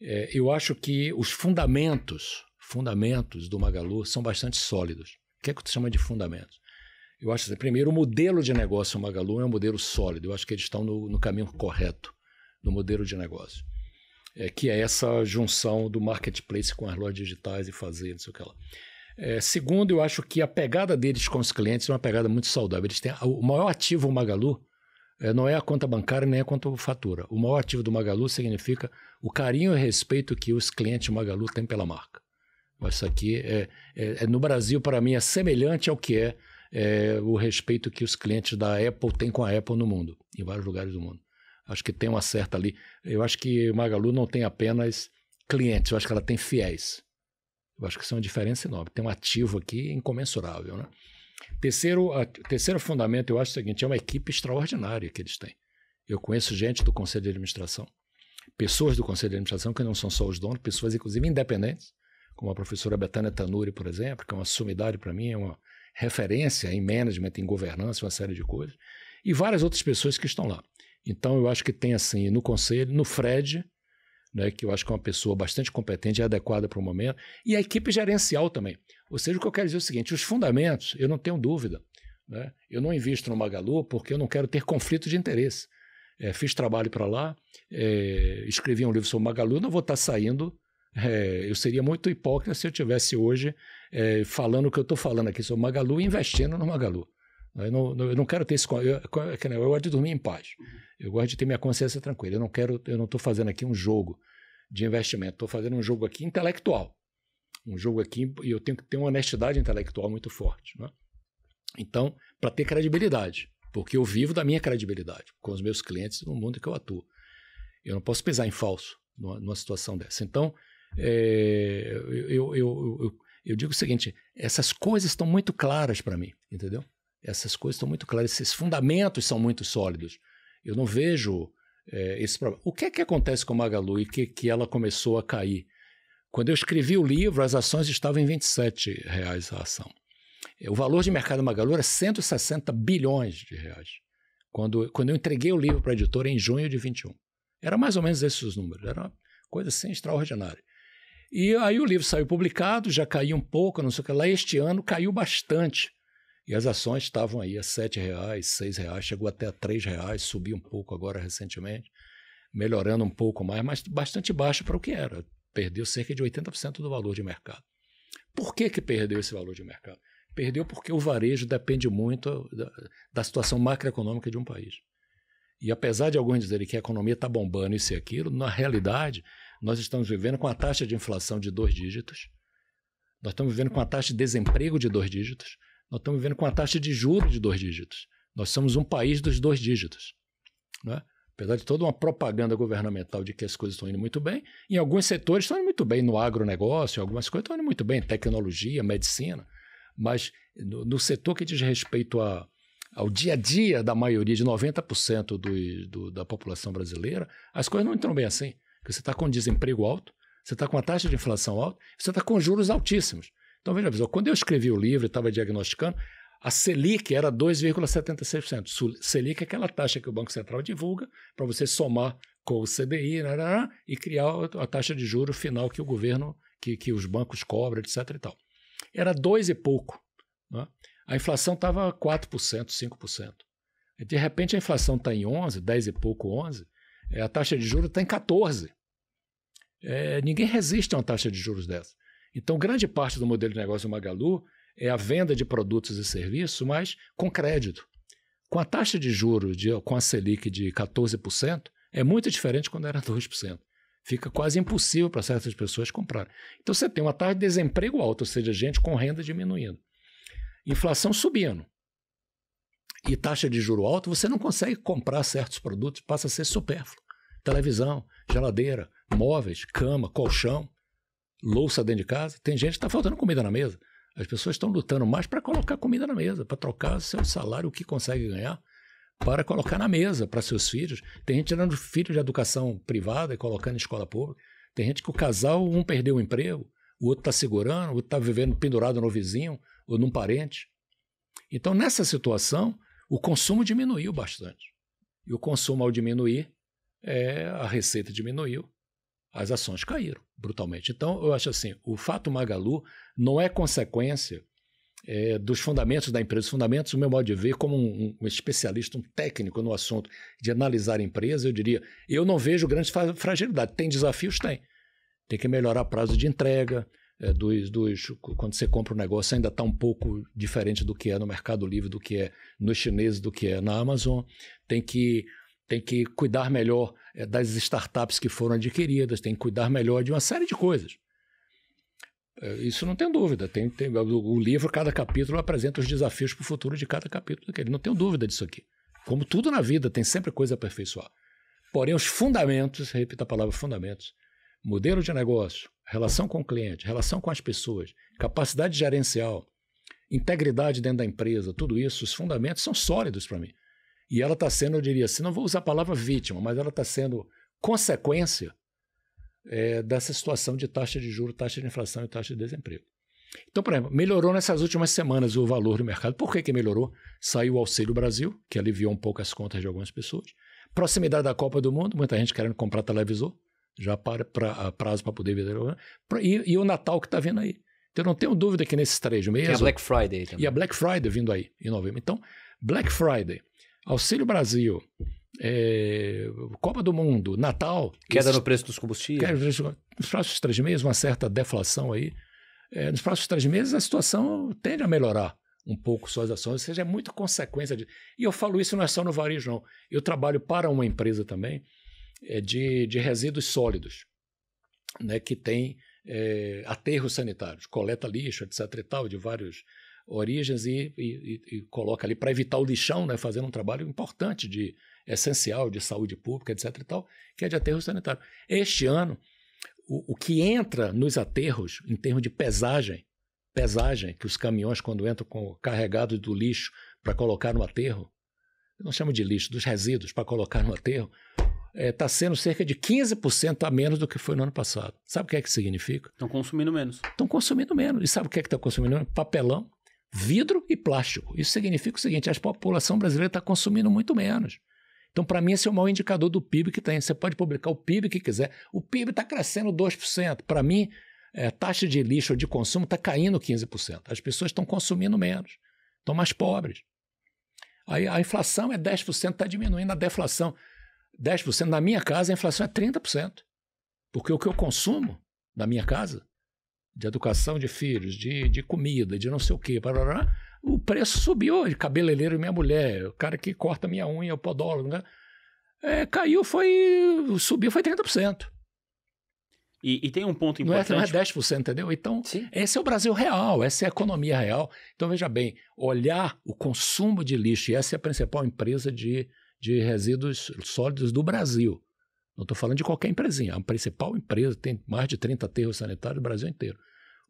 é, eu acho que os fundamentos, fundamentos do Magalu são bastante sólidos. O que é que tu chama de fundamentos? Eu acho que, assim, primeiro, o modelo de negócio Magalu é um modelo sólido. Eu acho que eles estão no, no caminho correto, no modelo de negócio. É, que é essa junção do marketplace com as lojas digitais e fazer, não sei o que lá. É, segundo, eu acho que a pegada deles com os clientes é uma pegada muito saudável. Eles têm o maior ativo Magalu é, não é a conta bancária nem a conta fatura. O maior ativo do Magalu significa o carinho e respeito que os clientes Magalu têm pela marca. Isso aqui é, é, é no Brasil, para mim, é semelhante ao que é, é o respeito que os clientes da Apple têm com a Apple no mundo, em vários lugares do mundo. Acho que tem uma certa ali. Eu acho que Magalu não tem apenas clientes, eu acho que ela tem fiéis. Eu acho que isso é uma diferença enorme. Tem um ativo aqui incomensurável, né? Terceiro, a, terceiro fundamento, eu acho o seguinte: é uma equipe extraordinária que eles têm. Eu conheço gente do conselho de administração, pessoas do conselho de administração que não são só os donos, pessoas inclusive independentes, como a professora Betânia Tanuri, por exemplo, que é uma sumidade para mim, é uma referência em management, em governança, uma série de coisas, e várias outras pessoas que estão lá. Então eu acho que tem assim no conselho, no Fred, né, que eu acho que é uma pessoa bastante competente e adequada para o momento, e a equipe gerencial também. Ou seja, o que eu quero dizer é o seguinte: os fundamentos, eu não tenho dúvida. Né? Eu não invisto no Magalu porque eu não quero ter conflito de interesse. É, fiz trabalho para lá, é, escrevi um livro sobre Magalu, não vou estar tá saindo. É, eu seria muito hipócrita se eu tivesse hoje é, falando o que eu estou falando aqui sobre Magalu e investindo no Magalu. Eu não, eu não quero ter esse. Eu, é eu gosto de dormir em paz. Eu gosto de ter minha consciência tranquila. Eu não quero. Eu não estou fazendo aqui um jogo de investimento. Estou fazendo um jogo aqui intelectual. Um jogo aqui. E eu tenho que ter uma honestidade intelectual muito forte. Né? Então, para ter credibilidade. Porque eu vivo da minha credibilidade com os meus clientes no mundo que eu atuo. Eu não posso pisar em falso numa, numa situação dessa. Então, é, eu, eu, eu, eu digo o seguinte: essas coisas estão muito claras para mim, entendeu? Essas coisas estão muito claras, esses fundamentos são muito sólidos. Eu não vejo é, esse problema. O que é que acontece com a Magalu e que, que ela começou a cair? Quando eu escrevi o livro, as ações estavam em R$ 27 reais a ação. É, o valor de mercado da Magalu era 160 bilhões de reais. Quando, quando eu entreguei o livro para a editora em junho de 21. Era mais ou menos esses números. Era uma coisa assim extraordinária. E aí o livro saiu publicado, já caiu um pouco, não sei o que lá. Este ano caiu bastante. E as ações estavam aí a R$ 7,00, R$ 6,00, chegou até a R$ 3,00, subiu um pouco agora recentemente, melhorando um pouco mais, mas bastante baixa para o que era. Perdeu cerca de 80% do valor de mercado. Por que, que perdeu esse valor de mercado? Perdeu porque o varejo depende muito da, da situação macroeconômica de um país. E apesar de alguns dizerem que a economia está bombando isso e aquilo, na realidade, nós estamos vivendo com a taxa de inflação de dois dígitos, nós estamos vivendo com a taxa de desemprego de dois dígitos, nós estamos vivendo com a taxa de juros de dois dígitos. Nós somos um país dos dois dígitos. Né? Apesar de toda uma propaganda governamental de que as coisas estão indo muito bem, em alguns setores estão indo muito bem, no agronegócio, algumas coisas estão indo muito bem, tecnologia, medicina, mas no, no setor que diz respeito a, ao dia a dia da maioria, de 90% do, do, da população brasileira, as coisas não estão bem assim. Porque você está com desemprego alto, você está com a taxa de inflação alta, você está com juros altíssimos. Então, veja quando eu escrevi o livro e estava diagnosticando, a Selic era 2,76%. Selic é aquela taxa que o Banco Central divulga para você somar com o CDI narará, e criar a taxa de juro final que o governo, que, que os bancos cobram, etc. E tal. Era 2 e pouco. Né? A inflação estava 4%, 5%. E de repente a inflação está em 11, 10 e pouco, 11. É, a taxa de juros está em 14. É, ninguém resiste a uma taxa de juros dessa. Então, grande parte do modelo de negócio do Magalu é a venda de produtos e serviços, mas com crédito. Com a taxa de juros, de, com a Selic de 14%, é muito diferente quando era 2%. Fica quase impossível para certas pessoas comprarem. Então, você tem uma taxa de desemprego alta, ou seja, gente com renda diminuindo. Inflação subindo e taxa de juro alta, você não consegue comprar certos produtos, passa a ser supérfluo. Televisão, geladeira, móveis, cama, colchão louça dentro de casa, tem gente que está faltando comida na mesa. As pessoas estão lutando mais para colocar comida na mesa, para trocar seu salário, o que consegue ganhar, para colocar na mesa para seus filhos. Tem gente tirando filhos de educação privada e colocando em escola pública. Tem gente que o casal, um perdeu o emprego, o outro está segurando, o outro está vivendo pendurado no vizinho ou num parente. Então, nessa situação, o consumo diminuiu bastante. E o consumo, ao diminuir, é, a receita diminuiu as ações caíram brutalmente. Então, eu acho assim: o fato Magalu não é consequência é, dos fundamentos da empresa. Os fundamentos, o meu modo de ver, como um, um, especialista, um técnico no assunto de analisar a empresa, eu diria: eu não vejo grande fragilidade. Tem desafios? Tem. Tem que melhorar prazo de entrega. É, dos, dos, quando você compra um negócio, ainda está um pouco diferente do que é no Mercado Livre, do que é nos chineses, do que é na Amazon. Tem que, tem que cuidar melhor é, das startups que foram adquiridas, tem que cuidar melhor de uma série de coisas. É, isso não tem dúvida. Tem, tem, o livro, cada capítulo, apresenta os desafios para o futuro de cada capítulo daquele. Não tenho dúvida disso aqui. Como tudo na vida, tem sempre coisa a aperfeiçoar. Porém, os fundamentos, repita a palavra fundamentos, modelo de negócio, relação com o cliente, relação com as pessoas, capacidade gerencial, integridade dentro da empresa, tudo isso, os fundamentos são sólidos para mim. E ela está sendo, eu diria assim, não vou usar a palavra vítima, mas ela está sendo consequência é, dessa situação de taxa de juros, taxa de inflação e taxa de desemprego. Então, por exemplo, melhorou nessas últimas semanas o valor do mercado. Por que, que melhorou? Saiu o Auxílio Brasil, que aliviou um pouco as contas de algumas pessoas. Proximidade da Copa do Mundo, muita gente querendo comprar televisor, já para, prazo para poder ver. E, e o Natal que está vindo aí. Então, eu não tenho dúvida que nesses três meses. E a Black Friday também. E a Black Friday vindo aí em novembro. Então, Black Friday, Auxílio Brasil, é, Copa do Mundo, Natal. Queda no preço dos combustíveis. Nos próximos três meses, uma certa deflação aí. É, nos próximos três meses, a situação tende a melhorar um pouco suas ações, ou seja, é muito consequência de. E eu falo isso não é só no varejo, não. Eu trabalho para uma empresa também é, de, de resíduos sólidos, né, que tem é, aterros sanitários, coleta lixo, etc. e tal, de vários origens e, e, e coloca ali para evitar o lixão, né, fazendo um trabalho importante de essencial de saúde pública, etc. e tal, que é de aterro sanitário. Este ano, o, o que entra nos aterros em termos de pesagem, pesagem que os caminhões quando entram com carregados do lixo para colocar no aterro, não chamo de lixo, dos resíduos para colocar no aterro, está eh, é, sendo cerca de 15% a menos do que foi no ano passado. Sabe o que é que significa? Estão consumindo menos. Estão consumindo menos. E sabe o que é que está consumindo menos? Papelão vidro e plástico. Isso significa o seguinte: a população brasileira está consumindo muito menos. Então, para mim, esse é o maior indicador do PIB que tem. Você pode publicar o PIB que quiser. O PIB está crescendo 2%. Para mim, a é, taxa de lixo ou de consumo está caindo 15%. As pessoas estão consumindo menos, estão mais pobres. Aí a inflação é 10%, está diminuindo a deflação. 10%. Na minha casa, a inflação é 30%. Porque o que eu consumo na minha casa de educação de filhos, de, de comida, de não sei o quê, parará, o preço subiu. Cabeleireiro minha mulher, o cara que corta minha unha, o podólogo, né? É, caiu, foi. subiu, foi 30%. E, e tem um ponto importante. Não é, não é 10%, entendeu? Então, Sim. esse é o Brasil real, essa é a economia real. Então, veja bem, olhar o consumo de lixo, e essa é a principal empresa de, de resíduos sólidos do Brasil. Não estou falando de qualquer empresinha. A principal empresa tem mais de 30 aterros sanitários no Brasil inteiro.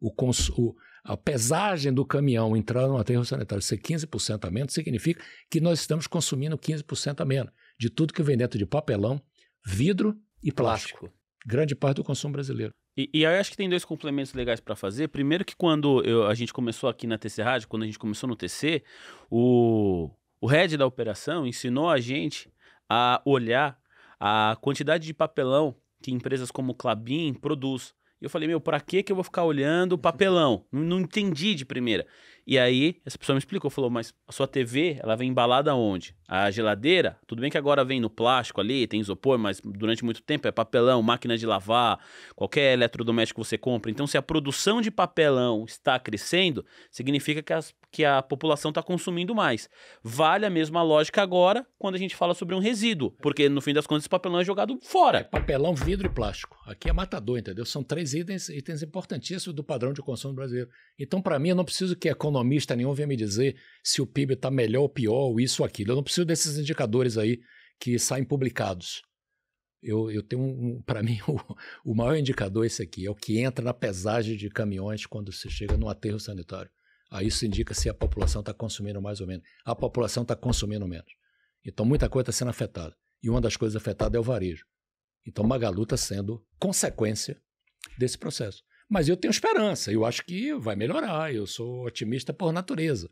O, cons, o a pesagem do caminhão entrar no aterro sanitário ser 15% a menos significa que nós estamos consumindo 15% a menos de tudo que vem dentro de papelão, vidro e plástico. plástico. Grande parte do consumo brasileiro. E, e aí acho que tem dois complementos legais para fazer. Primeiro que quando eu, a gente começou aqui na TC Rádio, quando a gente começou no TC, o, o head da operação ensinou a gente a olhar a quantidade de papelão que empresas como Clabin produz. Eu falei, meu, para que que eu vou ficar olhando papelão? não entendi de primeira. E aí, essa pessoa me explicou, falou, mas a sua TV, ela vem embalada onde? A geladeira, tudo bem que agora vem no plástico ali, tem isopor, mas durante muito tempo é papelão, máquina de lavar, qualquer eletrodoméstico que você compra. Então, se a produção de papelão está crescendo, significa que, as, que a população está consumindo mais. Vale a mesma lógica agora quando a gente fala sobre um resíduo, porque no fim das contas esse papelão é jogado fora. É papelão, vidro e plástico. Aqui é matador, entendeu? São três itens, itens importantíssimos do padrão de consumo brasileiro. Então, para mim, eu não preciso que a é economia economista nenhum venha me dizer se o PIB está melhor ou pior, ou isso ou aquilo. Eu não preciso desses indicadores aí que saem publicados. Eu, eu tenho, um, para mim, o, o maior indicador é esse aqui, é o que entra na pesagem de caminhões quando você chega no aterro sanitário. Aí isso indica se a população está consumindo mais ou menos. A população está consumindo menos. Então, muita coisa está sendo afetada. E uma das coisas afetadas é o varejo. Então, Magalu está sendo consequência desse processo. Mas eu tenho esperança, eu acho que vai melhorar, eu sou otimista por natureza.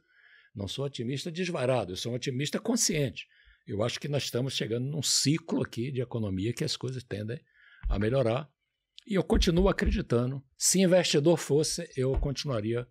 Não sou otimista desvarado, eu sou um otimista consciente. Eu acho que nós estamos chegando num ciclo aqui de economia que as coisas tendem a melhorar. E eu continuo acreditando. Se investidor fosse, eu continuaria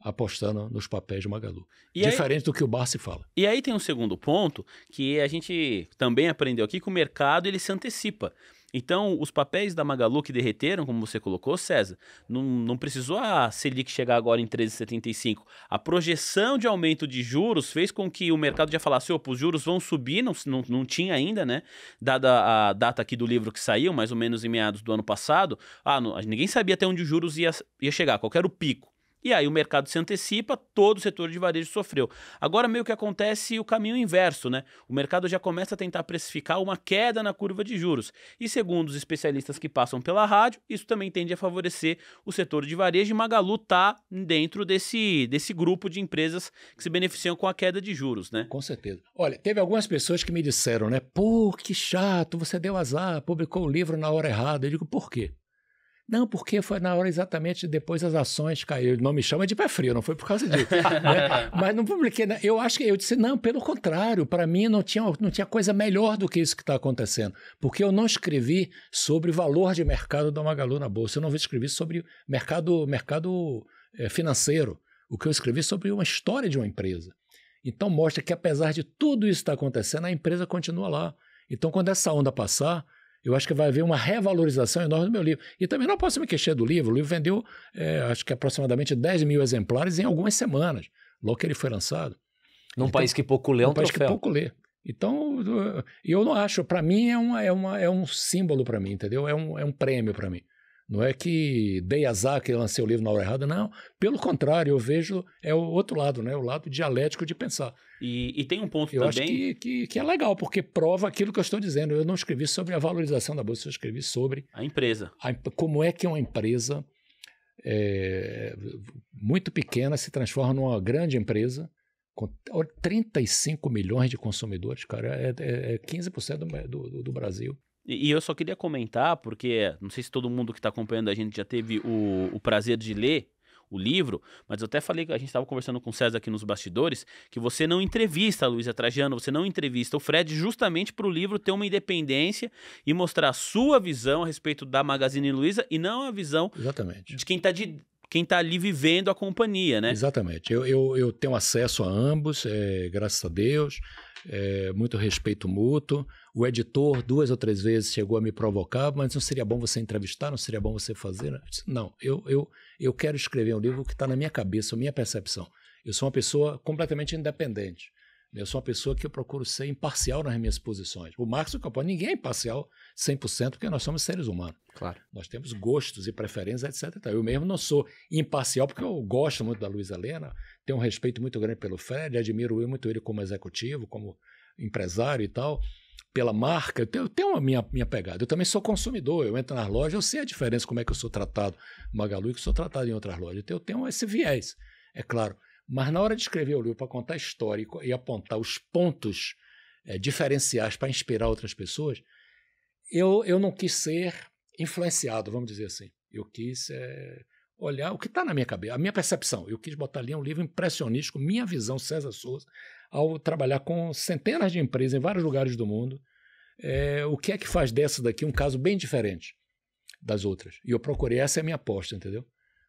apostando nos papéis de Magalu. E Diferente aí, do que o Bar se fala. E aí tem um segundo ponto que a gente também aprendeu aqui que o mercado ele se antecipa. Então, os papéis da Magalu que derreteram, como você colocou, César, não, não precisou a Selic chegar agora em 13,75. A projeção de aumento de juros fez com que o mercado já falasse, opa, os juros vão subir, não, não, não tinha ainda, né? Dada a data aqui do livro que saiu, mais ou menos em meados do ano passado, ah, não, ninguém sabia até onde os juros ia, ia chegar, qual era o pico. E aí o mercado se antecipa, todo o setor de varejo sofreu. Agora meio que acontece o caminho inverso, né? O mercado já começa a tentar precificar uma queda na curva de juros. E segundo os especialistas que passam pela rádio, isso também tende a favorecer o setor de varejo e Magalu está dentro desse, desse grupo de empresas que se beneficiam com a queda de juros, né? Com certeza. Olha, teve algumas pessoas que me disseram, né? Pô, que chato, você deu azar, publicou o livro na hora errada. Eu digo, por quê? Não, porque foi na hora exatamente depois as ações caíram. Não me chama de pé frio, não foi por causa disso. né? Mas não publiquei. Né? Eu acho que eu disse, não, pelo contrário, para mim não tinha, não tinha coisa melhor do que isso que está acontecendo. Porque eu não escrevi sobre valor de mercado da Magalu na Bolsa. Eu não escrevi sobre mercado, mercado é, financeiro. O que eu escrevi é sobre uma história de uma empresa. Então mostra que apesar de tudo isso estar tá acontecendo, a empresa continua lá. Então quando essa onda passar, eu acho que vai haver uma revalorização enorme do meu livro. E também não posso me queixar do livro. O livro vendeu, é, acho que aproximadamente 10 mil exemplares em algumas semanas, logo que ele foi lançado. Num então, país que pouco lê é um, Num país que pouco lê. Então, eu não acho. Para mim, é, uma, é, uma, é um símbolo para mim, entendeu? É um, é um prêmio para mim. Não é que dei azar que lancei o livro na hora errada, não. Pelo contrário, eu vejo é o outro lado, né? O lado dialético de pensar. E, e tem um ponto eu também... Eu acho que, que, que, é legal, porque prova aquilo que eu estou dizendo. Eu não escrevi sobre a valorização da bolsa, eu escrevi sobre... A empresa. A, como é que uma empresa é, muito pequena se transforma numa grande empresa com 35 milhões de consumidores, cara, é, é 15% é do, do, do Brasil. E, eu só queria comentar, porque não sei se todo mundo que está acompanhando a gente já teve o, o prazer de ler o livro, mas eu até falei que a gente estava conversando com o César aqui nos bastidores, que você não entrevista a Luísa Trajano, você não entrevista o Fred justamente para o livro ter uma independência e mostrar a sua visão a respeito da Magazine Luiza e não a visão Exatamente. de quem está de quem está ali vivendo a companhia, né? Exatamente. Eu, eu, eu tenho acesso a ambos, é, graças a Deus, é, muito respeito mútuo. O editor, duas ou três vezes, chegou a me provocar, mas não seria bom você entrevistar, não seria bom você fazer. Né? Eu disse, não, eu, eu, eu quero escrever um livro que está na minha cabeça, a minha percepção. Eu sou uma pessoa completamente independente. Eu sou uma pessoa que eu procuro ser imparcial nas minhas posições. O Marcos e pode Capone, ninguém é imparcial 100% porque nós somos seres humanos. Claro. Nós temos gostos e preferências, etc. Eu mesmo não sou imparcial porque eu gosto muito da Luiza Helena, tenho um respeito muito grande pelo Fred, admiro muito ele como executivo, como empresário e tal, pela marca. Eu tenho, eu tenho a minha, minha pegada. Eu também sou consumidor. Eu entro nas lojas, eu sei a diferença como é que eu sou tratado Magalu e que eu sou tratado em outras lojas. Então eu tenho esse viés, é claro. Mas na hora de escrever o livro para contar história e apontar os pontos é, diferenciais para inspirar outras pessoas, eu, eu não quis ser influenciado, vamos dizer assim. Eu quis é, olhar o que está na minha cabeça, a minha percepção. Eu quis botar ali um livro impressionístico, minha visão, César Souza, ao trabalhar com centenas de empresas em vários lugares do mundo. É, o que é que faz dessa daqui um caso bem diferente das outras? E eu procurei, essa é a minha aposta, entendeu?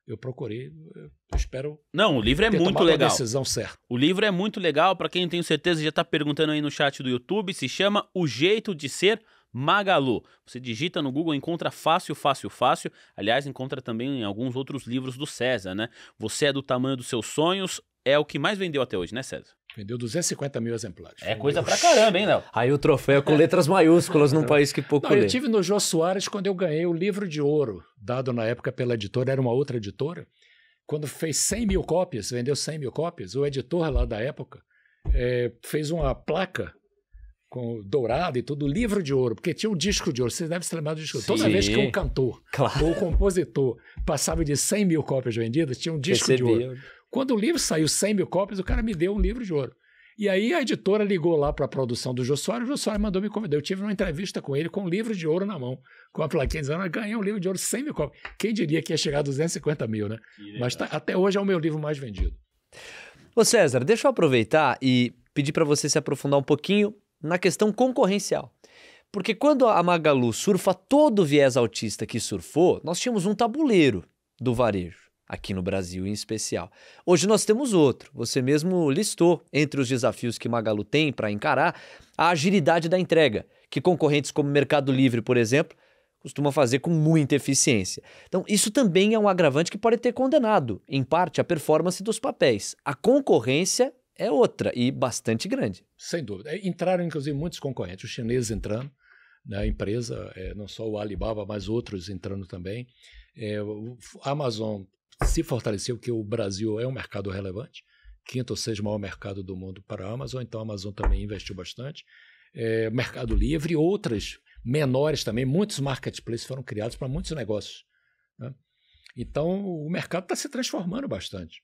eu procurei. Eu espero. Não, o livro é muito legal. A decisão certa. O livro é muito legal. Para quem tenho certeza já está perguntando aí no chat do YouTube, se chama O Jeito de Ser Magalu. Você digita no Google, encontra fácil, fácil, fácil. Aliás, encontra também em alguns outros livros do César, né? Você é do tamanho dos seus sonhos. É o que mais vendeu até hoje, né, César? Vendeu 250 mil exemplares. É coisa pra caramba, hein, Léo? Aí o troféu é com letras maiúsculas num país que pouco Não, lê. Eu tive no Jô Soares quando eu ganhei o livro de ouro, dado na época pela editora, era uma outra editora. Quando fez 100 mil cópias, vendeu 100 mil cópias, o editor lá da época é, fez uma placa com dourada e tudo, livro de ouro, porque tinha um disco de ouro, vocês devem se lembrar do disco. Sim, Toda vez que um cantor claro. ou um compositor passava de 100 mil cópias vendidas, tinha um disco de ouro. Quando o livro saiu 100 mil cópias, o cara me deu um livro de ouro. E aí a editora ligou lá para a produção do Josué. o Josué mandou me convidar. Eu tive uma entrevista com ele com um livro de ouro na mão, com a plaquinha dizendo, ganhei um livro de ouro 100 mil cópias. Quem diria que ia chegar a 250 mil, né? Mas tá, até hoje é o meu livro mais vendido. Ô César, deixa eu aproveitar e pedir para você se aprofundar um pouquinho na questão concorrencial. Porque quando a Magalu surfa todo o viés autista que surfou, nós tínhamos um tabuleiro do varejo aqui no Brasil em especial. Hoje nós temos outro. Você mesmo listou entre os desafios que Magalu tem para encarar a agilidade da entrega, que concorrentes como Mercado Livre, por exemplo, costuma fazer com muita eficiência. Então, isso também é um agravante que pode ter condenado, em parte, a performance dos papéis. A concorrência é outra e bastante grande. Sem dúvida. É, entraram, inclusive, muitos concorrentes, os chineses entrando na né, empresa, é, não só o Alibaba, mas outros entrando também. a é, Amazon se fortaleceu, que o Brasil é um mercado relevante, quinto ou sexto maior mercado do mundo para a Amazon, então a Amazon também investiu bastante. É, mercado Livre, outras menores também, muitos marketplaces foram criados para muitos negócios. Né? Então o mercado está se transformando bastante.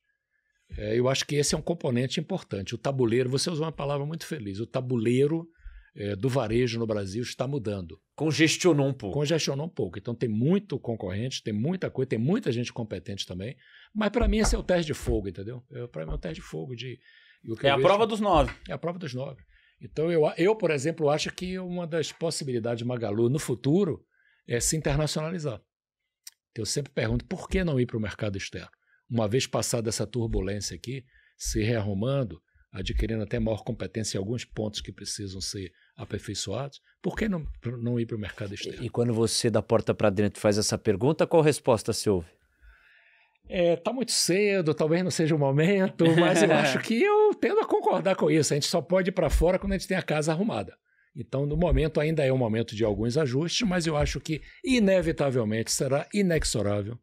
É, eu acho que esse é um componente importante. O tabuleiro, você usou uma palavra muito feliz, o tabuleiro é, do varejo no Brasil está mudando. Congestionou um pouco. Congestionou um pouco. Então tem muito concorrente, tem muita coisa, tem muita gente competente também. Mas para mim esse é o teste de fogo, entendeu? É, para mim é o teste de fogo. De, é a vejo, prova dos nove. É a prova dos nove. Então eu, eu, por exemplo, acho que uma das possibilidades de Magalu no futuro é se internacionalizar. Eu sempre pergunto por que não ir para o mercado externo? Uma vez passada essa turbulência aqui, se rearrumando, adquirindo até maior competência em alguns pontos que precisam ser aperfeiçoados, por que não, não ir para o mercado externo? E quando você, da porta para dentro, faz essa pergunta, qual resposta se ouve? Está é, tá muito cedo, talvez não seja o momento, mas eu acho que eu tendo a concordar com isso. A gente só pode ir para fora quando a gente tem a casa arrumada. Então, no momento, ainda é um momento de alguns ajustes, mas eu acho que, inevitavelmente, será inexorável.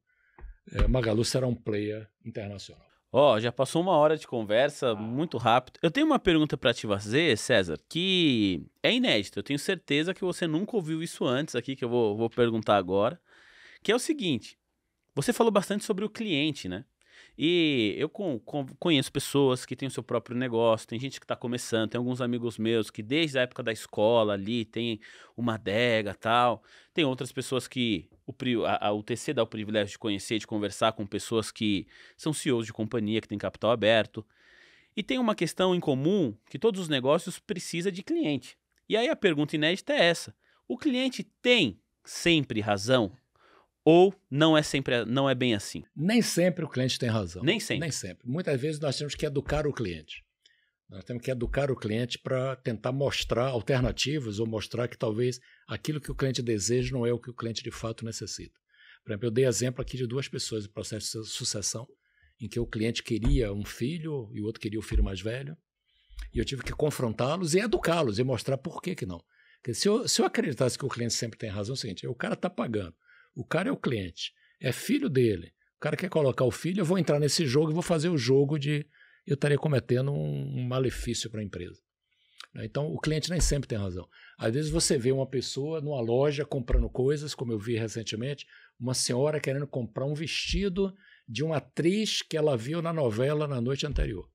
É, Magalu será um player internacional. Ó, oh, já passou uma hora de conversa, ah. muito rápido. Eu tenho uma pergunta para te fazer, César, que é inédita. Eu tenho certeza que você nunca ouviu isso antes aqui, que eu vou, vou perguntar agora. Que é o seguinte: você falou bastante sobre o cliente, né? E eu com, com, conheço pessoas que têm o seu próprio negócio, tem gente que está começando, tem alguns amigos meus que desde a época da escola ali tem uma adega tal, tem outras pessoas que o, a, a UTC dá o privilégio de conhecer, de conversar com pessoas que são CEOs de companhia, que têm capital aberto. E tem uma questão em comum que todos os negócios precisa de cliente. E aí a pergunta inédita é essa: o cliente tem sempre razão ou não é sempre não é bem assim? Nem sempre o cliente tem razão. Nem sempre. Nem sempre. Muitas vezes nós temos que educar o cliente. Nós temos que educar o cliente para tentar mostrar alternativas ou mostrar que talvez aquilo que o cliente deseja não é o que o cliente de fato necessita. Por exemplo, eu dei exemplo aqui de duas pessoas no processo de sucessão, em que o cliente queria um filho e o outro queria o filho mais velho. E eu tive que confrontá-los e educá-los e mostrar por que, que não. Porque se eu, se eu acreditasse que o cliente sempre tem razão, é o seguinte: o cara está pagando, o cara é o cliente, é filho dele. O cara quer colocar o filho, eu vou entrar nesse jogo e vou fazer o jogo de eu estaria cometendo um, malefício para a empresa. Né? Então, o cliente nem sempre tem razão. Às vezes você vê uma pessoa numa loja comprando coisas, como eu vi recentemente, uma senhora querendo comprar um vestido de uma atriz que ela viu na novela na noite anterior.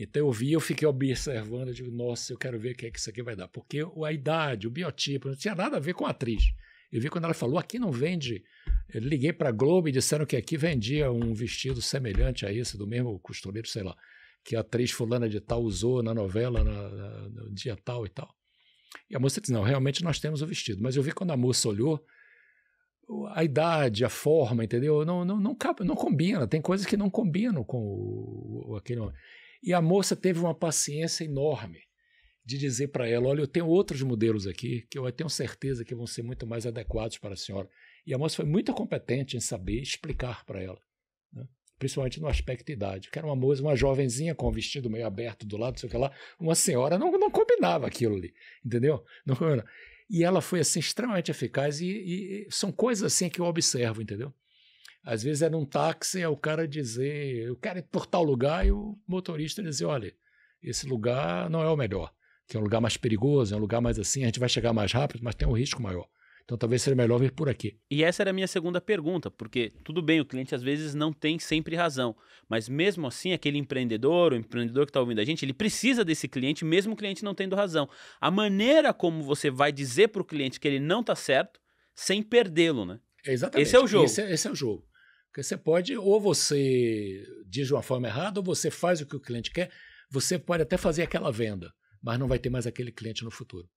Então eu vi, eu fiquei observando, eu digo, nossa, eu quero ver o que é que isso aqui vai dar. Porque a idade, o biotipo, não tinha nada a ver com a atriz. Eu vi quando ela falou, aqui não vende. Eu liguei para a Globo e disseram que aqui vendia um vestido semelhante a esse, do mesmo costureiro, sei lá, que a atriz fulana de tal usou na novela na, na, no dia tal e tal. E a moça disse, não, realmente nós temos o vestido. Mas eu vi quando a moça olhou, a idade, a forma, entendeu? Não, não, não, cabe, não combina, tem coisas que não combinam com o, aquele homem. E a moça teve uma paciência enorme de dizer para ela: olha, eu tenho outros modelos aqui que eu tenho certeza que vão ser muito mais adequados para a senhora. E a moça foi muito competente em saber explicar para ela, né? principalmente no aspecto de idade, que era uma moça, uma jovenzinha com um vestido meio aberto do lado, sei o que lá, uma senhora não, não combinava aquilo ali, entendeu? Não combinava. E ela foi assim extremamente eficaz e, e são coisas assim que eu observo, entendeu? Às vezes é num táxi, é o cara dizer, eu quero ir por tal lugar e o motorista dizer, olha, esse lugar não é o melhor que é um lugar mais perigoso, é um lugar mais assim, a gente vai chegar mais rápido, mas tem um risco maior. Então talvez seja melhor vir por aqui. E essa era a minha segunda pergunta, porque tudo bem, o cliente às vezes não tem sempre razão, mas mesmo assim, aquele empreendedor, o empreendedor que está ouvindo a gente, ele precisa desse cliente, mesmo o cliente não tendo razão. A maneira como você vai dizer para o cliente que ele não está certo, sem perdê-lo, né? É exatamente. Esse é o jogo. Esse é, esse é o jogo. Porque você pode, ou você diz de uma forma errada, ou você faz o que o cliente quer, você pode até fazer aquela venda mas não vai ter mais aquele cliente no futuro.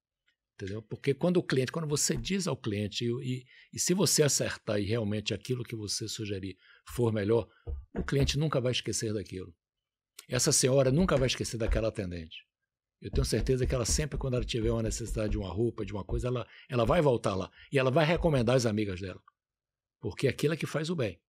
Entendeu? Porque quando o cliente, quando você diz ao cliente, e, e se você acertar e realmente aquilo que você sugerir for melhor, o cliente nunca vai esquecer daquilo. Essa senhora nunca vai esquecer daquela atendente. Eu tenho certeza que ela sempre, quando ela tiver uma necessidade de uma roupa, de uma coisa, ela, ela vai voltar lá. E ela vai recomendar as amigas dela. Porque aquilo é que faz o bem.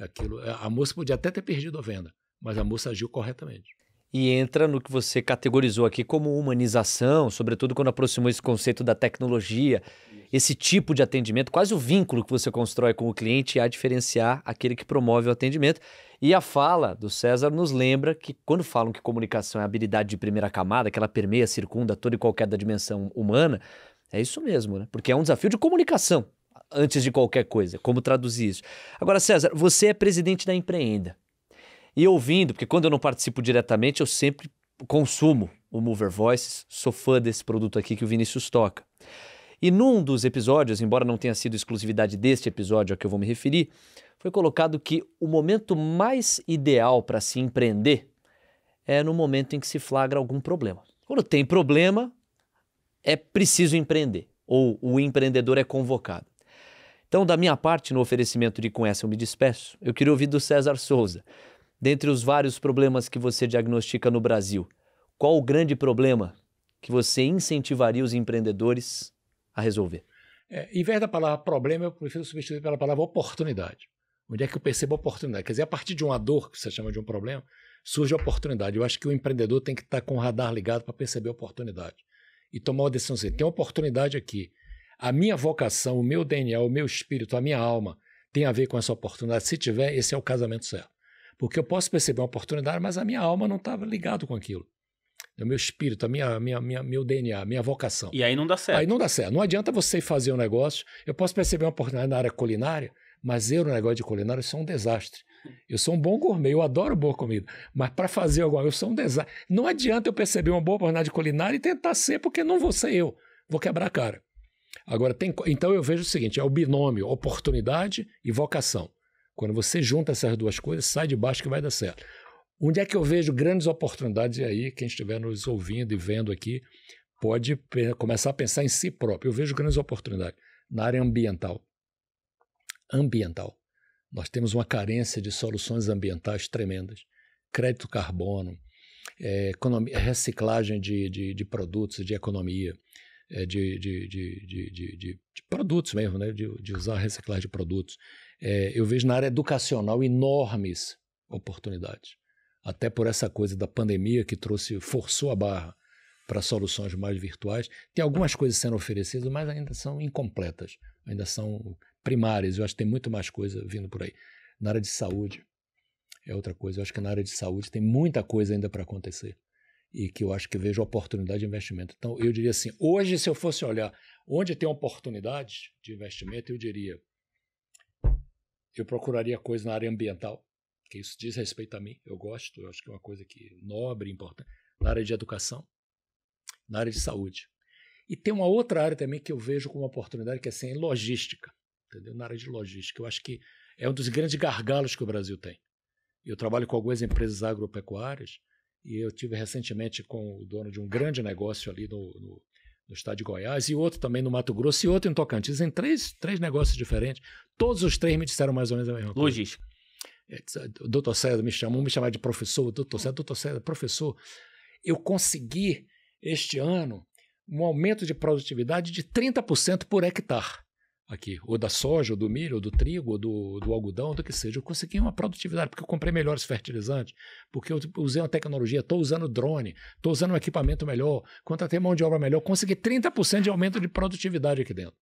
Aquilo, a moça podia até ter perdido a venda, mas a moça agiu corretamente e entra no que você categorizou aqui como humanização, sobretudo quando aproximou esse conceito da tecnologia, esse tipo de atendimento, quase o vínculo que você constrói com o cliente a diferenciar aquele que promove o atendimento. E a fala do César nos lembra que quando falam que comunicação é habilidade de primeira camada, que ela permeia, circunda toda e qualquer da dimensão humana, é isso mesmo, né? Porque é um desafio de comunicação antes de qualquer coisa, como traduzir isso. Agora, César, você é presidente da Empreenda e ouvindo, porque quando eu não participo diretamente, eu sempre consumo o Mover Voices, sou fã desse produto aqui que o Vinícius toca. E num dos episódios, embora não tenha sido exclusividade deste episódio a que eu vou me referir, foi colocado que o momento mais ideal para se empreender é no momento em que se flagra algum problema. Quando tem problema, é preciso empreender, ou o empreendedor é convocado. Então, da minha parte, no oferecimento de Com Essa Eu Me Despeço, eu queria ouvir do César Souza dentre os vários problemas que você diagnostica no Brasil, qual o grande problema que você incentivaria os empreendedores a resolver? É, em vez da palavra problema, eu prefiro substituir pela palavra oportunidade. Onde é que eu percebo oportunidade? Quer dizer, a partir de uma dor, que você chama de um problema, surge a oportunidade. Eu acho que o empreendedor tem que estar com o radar ligado para perceber a oportunidade e tomar uma decisão assim: tem uma oportunidade aqui. A minha vocação, o meu DNA, o meu espírito, a minha alma tem a ver com essa oportunidade. Se tiver, esse é o casamento certo. Porque eu posso perceber uma oportunidade, mas a minha alma não estava ligada com aquilo. É o meu espírito, a minha, minha, minha, meu DNA, a minha vocação. E aí não dá certo. Aí não dá certo. Não adianta você fazer um negócio. Eu posso perceber uma oportunidade na área culinária, mas eu no negócio de culinária sou um desastre. Eu sou um bom gourmet, eu adoro boa comida, mas para fazer alguma eu sou um desastre. Não adianta eu perceber uma boa oportunidade culinária e tentar ser, porque não vou ser eu. Vou quebrar a cara. Agora, tem, então eu vejo o seguinte: é o binômio oportunidade e vocação. Quando você junta essas duas coisas, sai de baixo que vai dar certo. Onde é que eu vejo grandes oportunidades? E aí, quem estiver nos ouvindo e vendo aqui, pode começar a pensar em si próprio. Eu vejo grandes oportunidades na área ambiental. Ambiental. Nós temos uma carência de soluções ambientais tremendas. Crédito carbono, é, economia, é, reciclagem de, de, de, produtos, de economia, é, de, de, produtos mesmo, né? de, usar reciclagem de produtos, é, eu vejo na área educacional enormes oportunidades. Até por essa coisa da pandemia que trouxe, forçou a barra para soluções mais virtuais. Tem algumas coisas sendo oferecidas, mas ainda são incompletas, ainda são primárias. Eu acho que tem muito mais coisa vindo por aí. Na área de saúde é outra coisa. Eu acho que na área de saúde tem muita coisa ainda para acontecer e que eu acho que vejo oportunidade de investimento. Então, eu diria assim, hoje, se eu fosse olhar onde tem oportunidade de investimento, eu diria eu procuraria coisa na área ambiental, que isso diz respeito a mim, eu gosto, eu acho que é uma coisa que nobre, importante, na área de educação, na área de saúde. E tem uma outra área também que eu vejo como uma oportunidade, que é assim, logística, entendeu? na área de logística. Eu acho que é um dos grandes gargalos que o Brasil tem. Eu trabalho com algumas empresas agropecuárias e eu tive recentemente com o dono de um grande negócio ali no, no no estado de Goiás, e outro também no Mato Grosso, e outro em Tocantins, em três, três negócios diferentes. Todos os três me disseram mais ou menos a mesma coisa. Logística. É, ah, o doutor César me chamou, me chamava de professor, doutor César, doutor César, professor, eu consegui este ano um aumento de produtividade de 30% por hectare aqui, ou da soja, ou do milho, ou do trigo, ou do, do algodão, do que seja. Eu consegui uma produtividade, porque eu comprei melhores fertilizantes, porque eu usei uma tecnologia, estou usando drone, estou usando um equipamento melhor, contratei mão de obra melhor, consegui 30% de aumento de produtividade aqui dentro.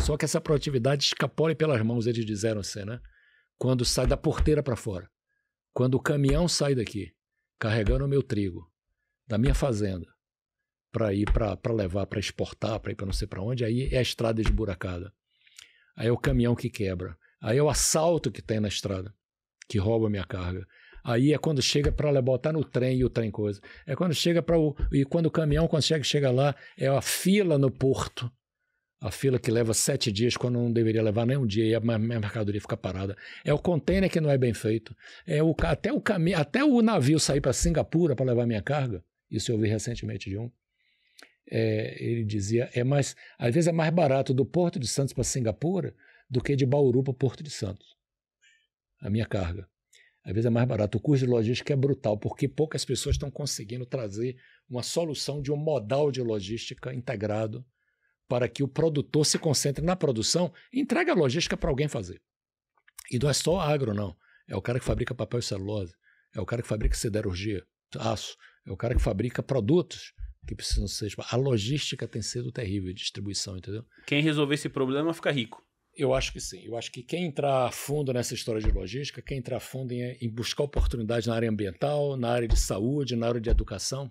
Só que essa produtividade escapole pelas mãos, eles disseram assim, né? Quando sai da porteira para fora. Quando o caminhão sai daqui, carregando o meu trigo, da minha fazenda, para ir para levar, para exportar, para ir para não sei para onde, aí é a estrada esburacada. Aí é o caminhão que quebra. Aí é o assalto que tem na estrada, que rouba minha carga. Aí é quando chega para botar no trem e o trem coisa. É quando chega para o. E quando o caminhão consegue chegar lá, é a fila no porto. A fila que leva sete dias quando não deveria levar nem um dia e a mercadoria fica parada. É o container que não é bem feito. É o, até, o caminho, até o navio sair para Singapura para levar minha carga. Isso eu vi recentemente de um é, ele dizia, é mais, às vezes é mais barato do Porto de Santos para Singapura do que de Bauru para Porto de Santos. A minha carga. Às vezes é mais barato. O custo de logística é brutal, porque poucas pessoas estão conseguindo trazer uma solução de um modal de logística integrado para que o produtor se concentre na produção e entregue a logística para alguém fazer. E não é só agro, não. É o cara que fabrica papel e celulose, é o cara que fabrica siderurgia, aço, é o cara que fabrica produtos que precisam ser. Tipo, a logística tem sido terrível, a distribuição, entendeu? Quem resolver esse problema fica rico. Eu acho que sim. Eu acho que quem entrar fundo nessa história de logística, quem entrar fundo em, em buscar oportunidades na área ambiental, na área de saúde, na área de educação,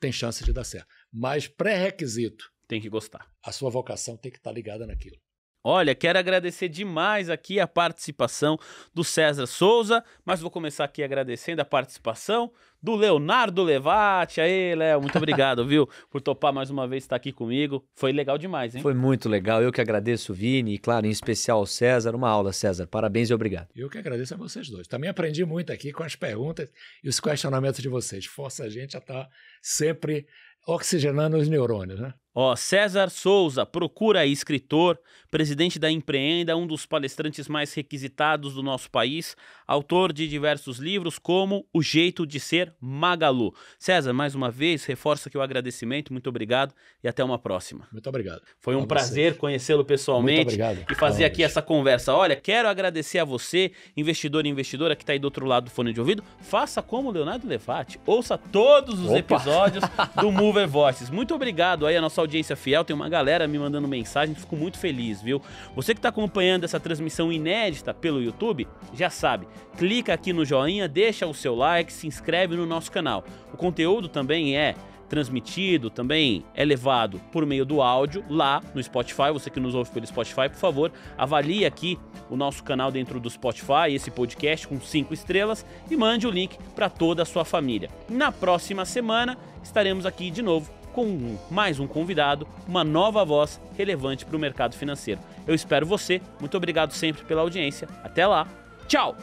tem chance de dar certo. Mas pré-requisito. Tem que gostar. A sua vocação tem que estar tá ligada naquilo. Olha, quero agradecer demais aqui a participação do César Souza, mas vou começar aqui agradecendo a participação do Leonardo Levati. Aí, Léo, muito obrigado, viu, por topar mais uma vez estar aqui comigo. Foi legal demais, hein? Foi muito legal. Eu que agradeço, Vini, e claro, em especial ao César. Uma aula, César. Parabéns e obrigado. Eu que agradeço a vocês dois. Também aprendi muito aqui com as perguntas e os questionamentos de vocês. Força a gente a estar tá sempre oxigenando os neurônios, né? Ó, César Souza, procura escritor, presidente da Empreenda, um dos palestrantes mais requisitados do nosso país, autor de diversos livros como O Jeito de Ser Magalu. César, mais uma vez, reforço aqui o agradecimento, muito obrigado e até uma próxima. Muito obrigado. Foi um a prazer conhecê-lo pessoalmente e fazer aqui essa conversa. Olha, quero agradecer a você, investidor e investidora que está aí do outro lado do fone de ouvido. Faça como o Leonardo Levati, ouça todos os Opa. episódios do Mover Voices. Muito obrigado aí a nossa audiência fiel, tem uma galera me mandando mensagem, fico muito feliz, viu? Você que está acompanhando essa transmissão inédita pelo YouTube, já sabe, clica aqui no joinha, deixa o seu like, se inscreve no nosso canal. O conteúdo também é transmitido, também é levado por meio do áudio lá no Spotify. Você que nos ouve pelo Spotify, por favor, avalie aqui o nosso canal dentro do Spotify, esse podcast com cinco estrelas e mande o link para toda a sua família. Na próxima semana estaremos aqui de novo com um, mais um convidado, uma nova voz relevante para o mercado financeiro. Eu espero você. Muito obrigado sempre pela audiência. Até lá. Tchau.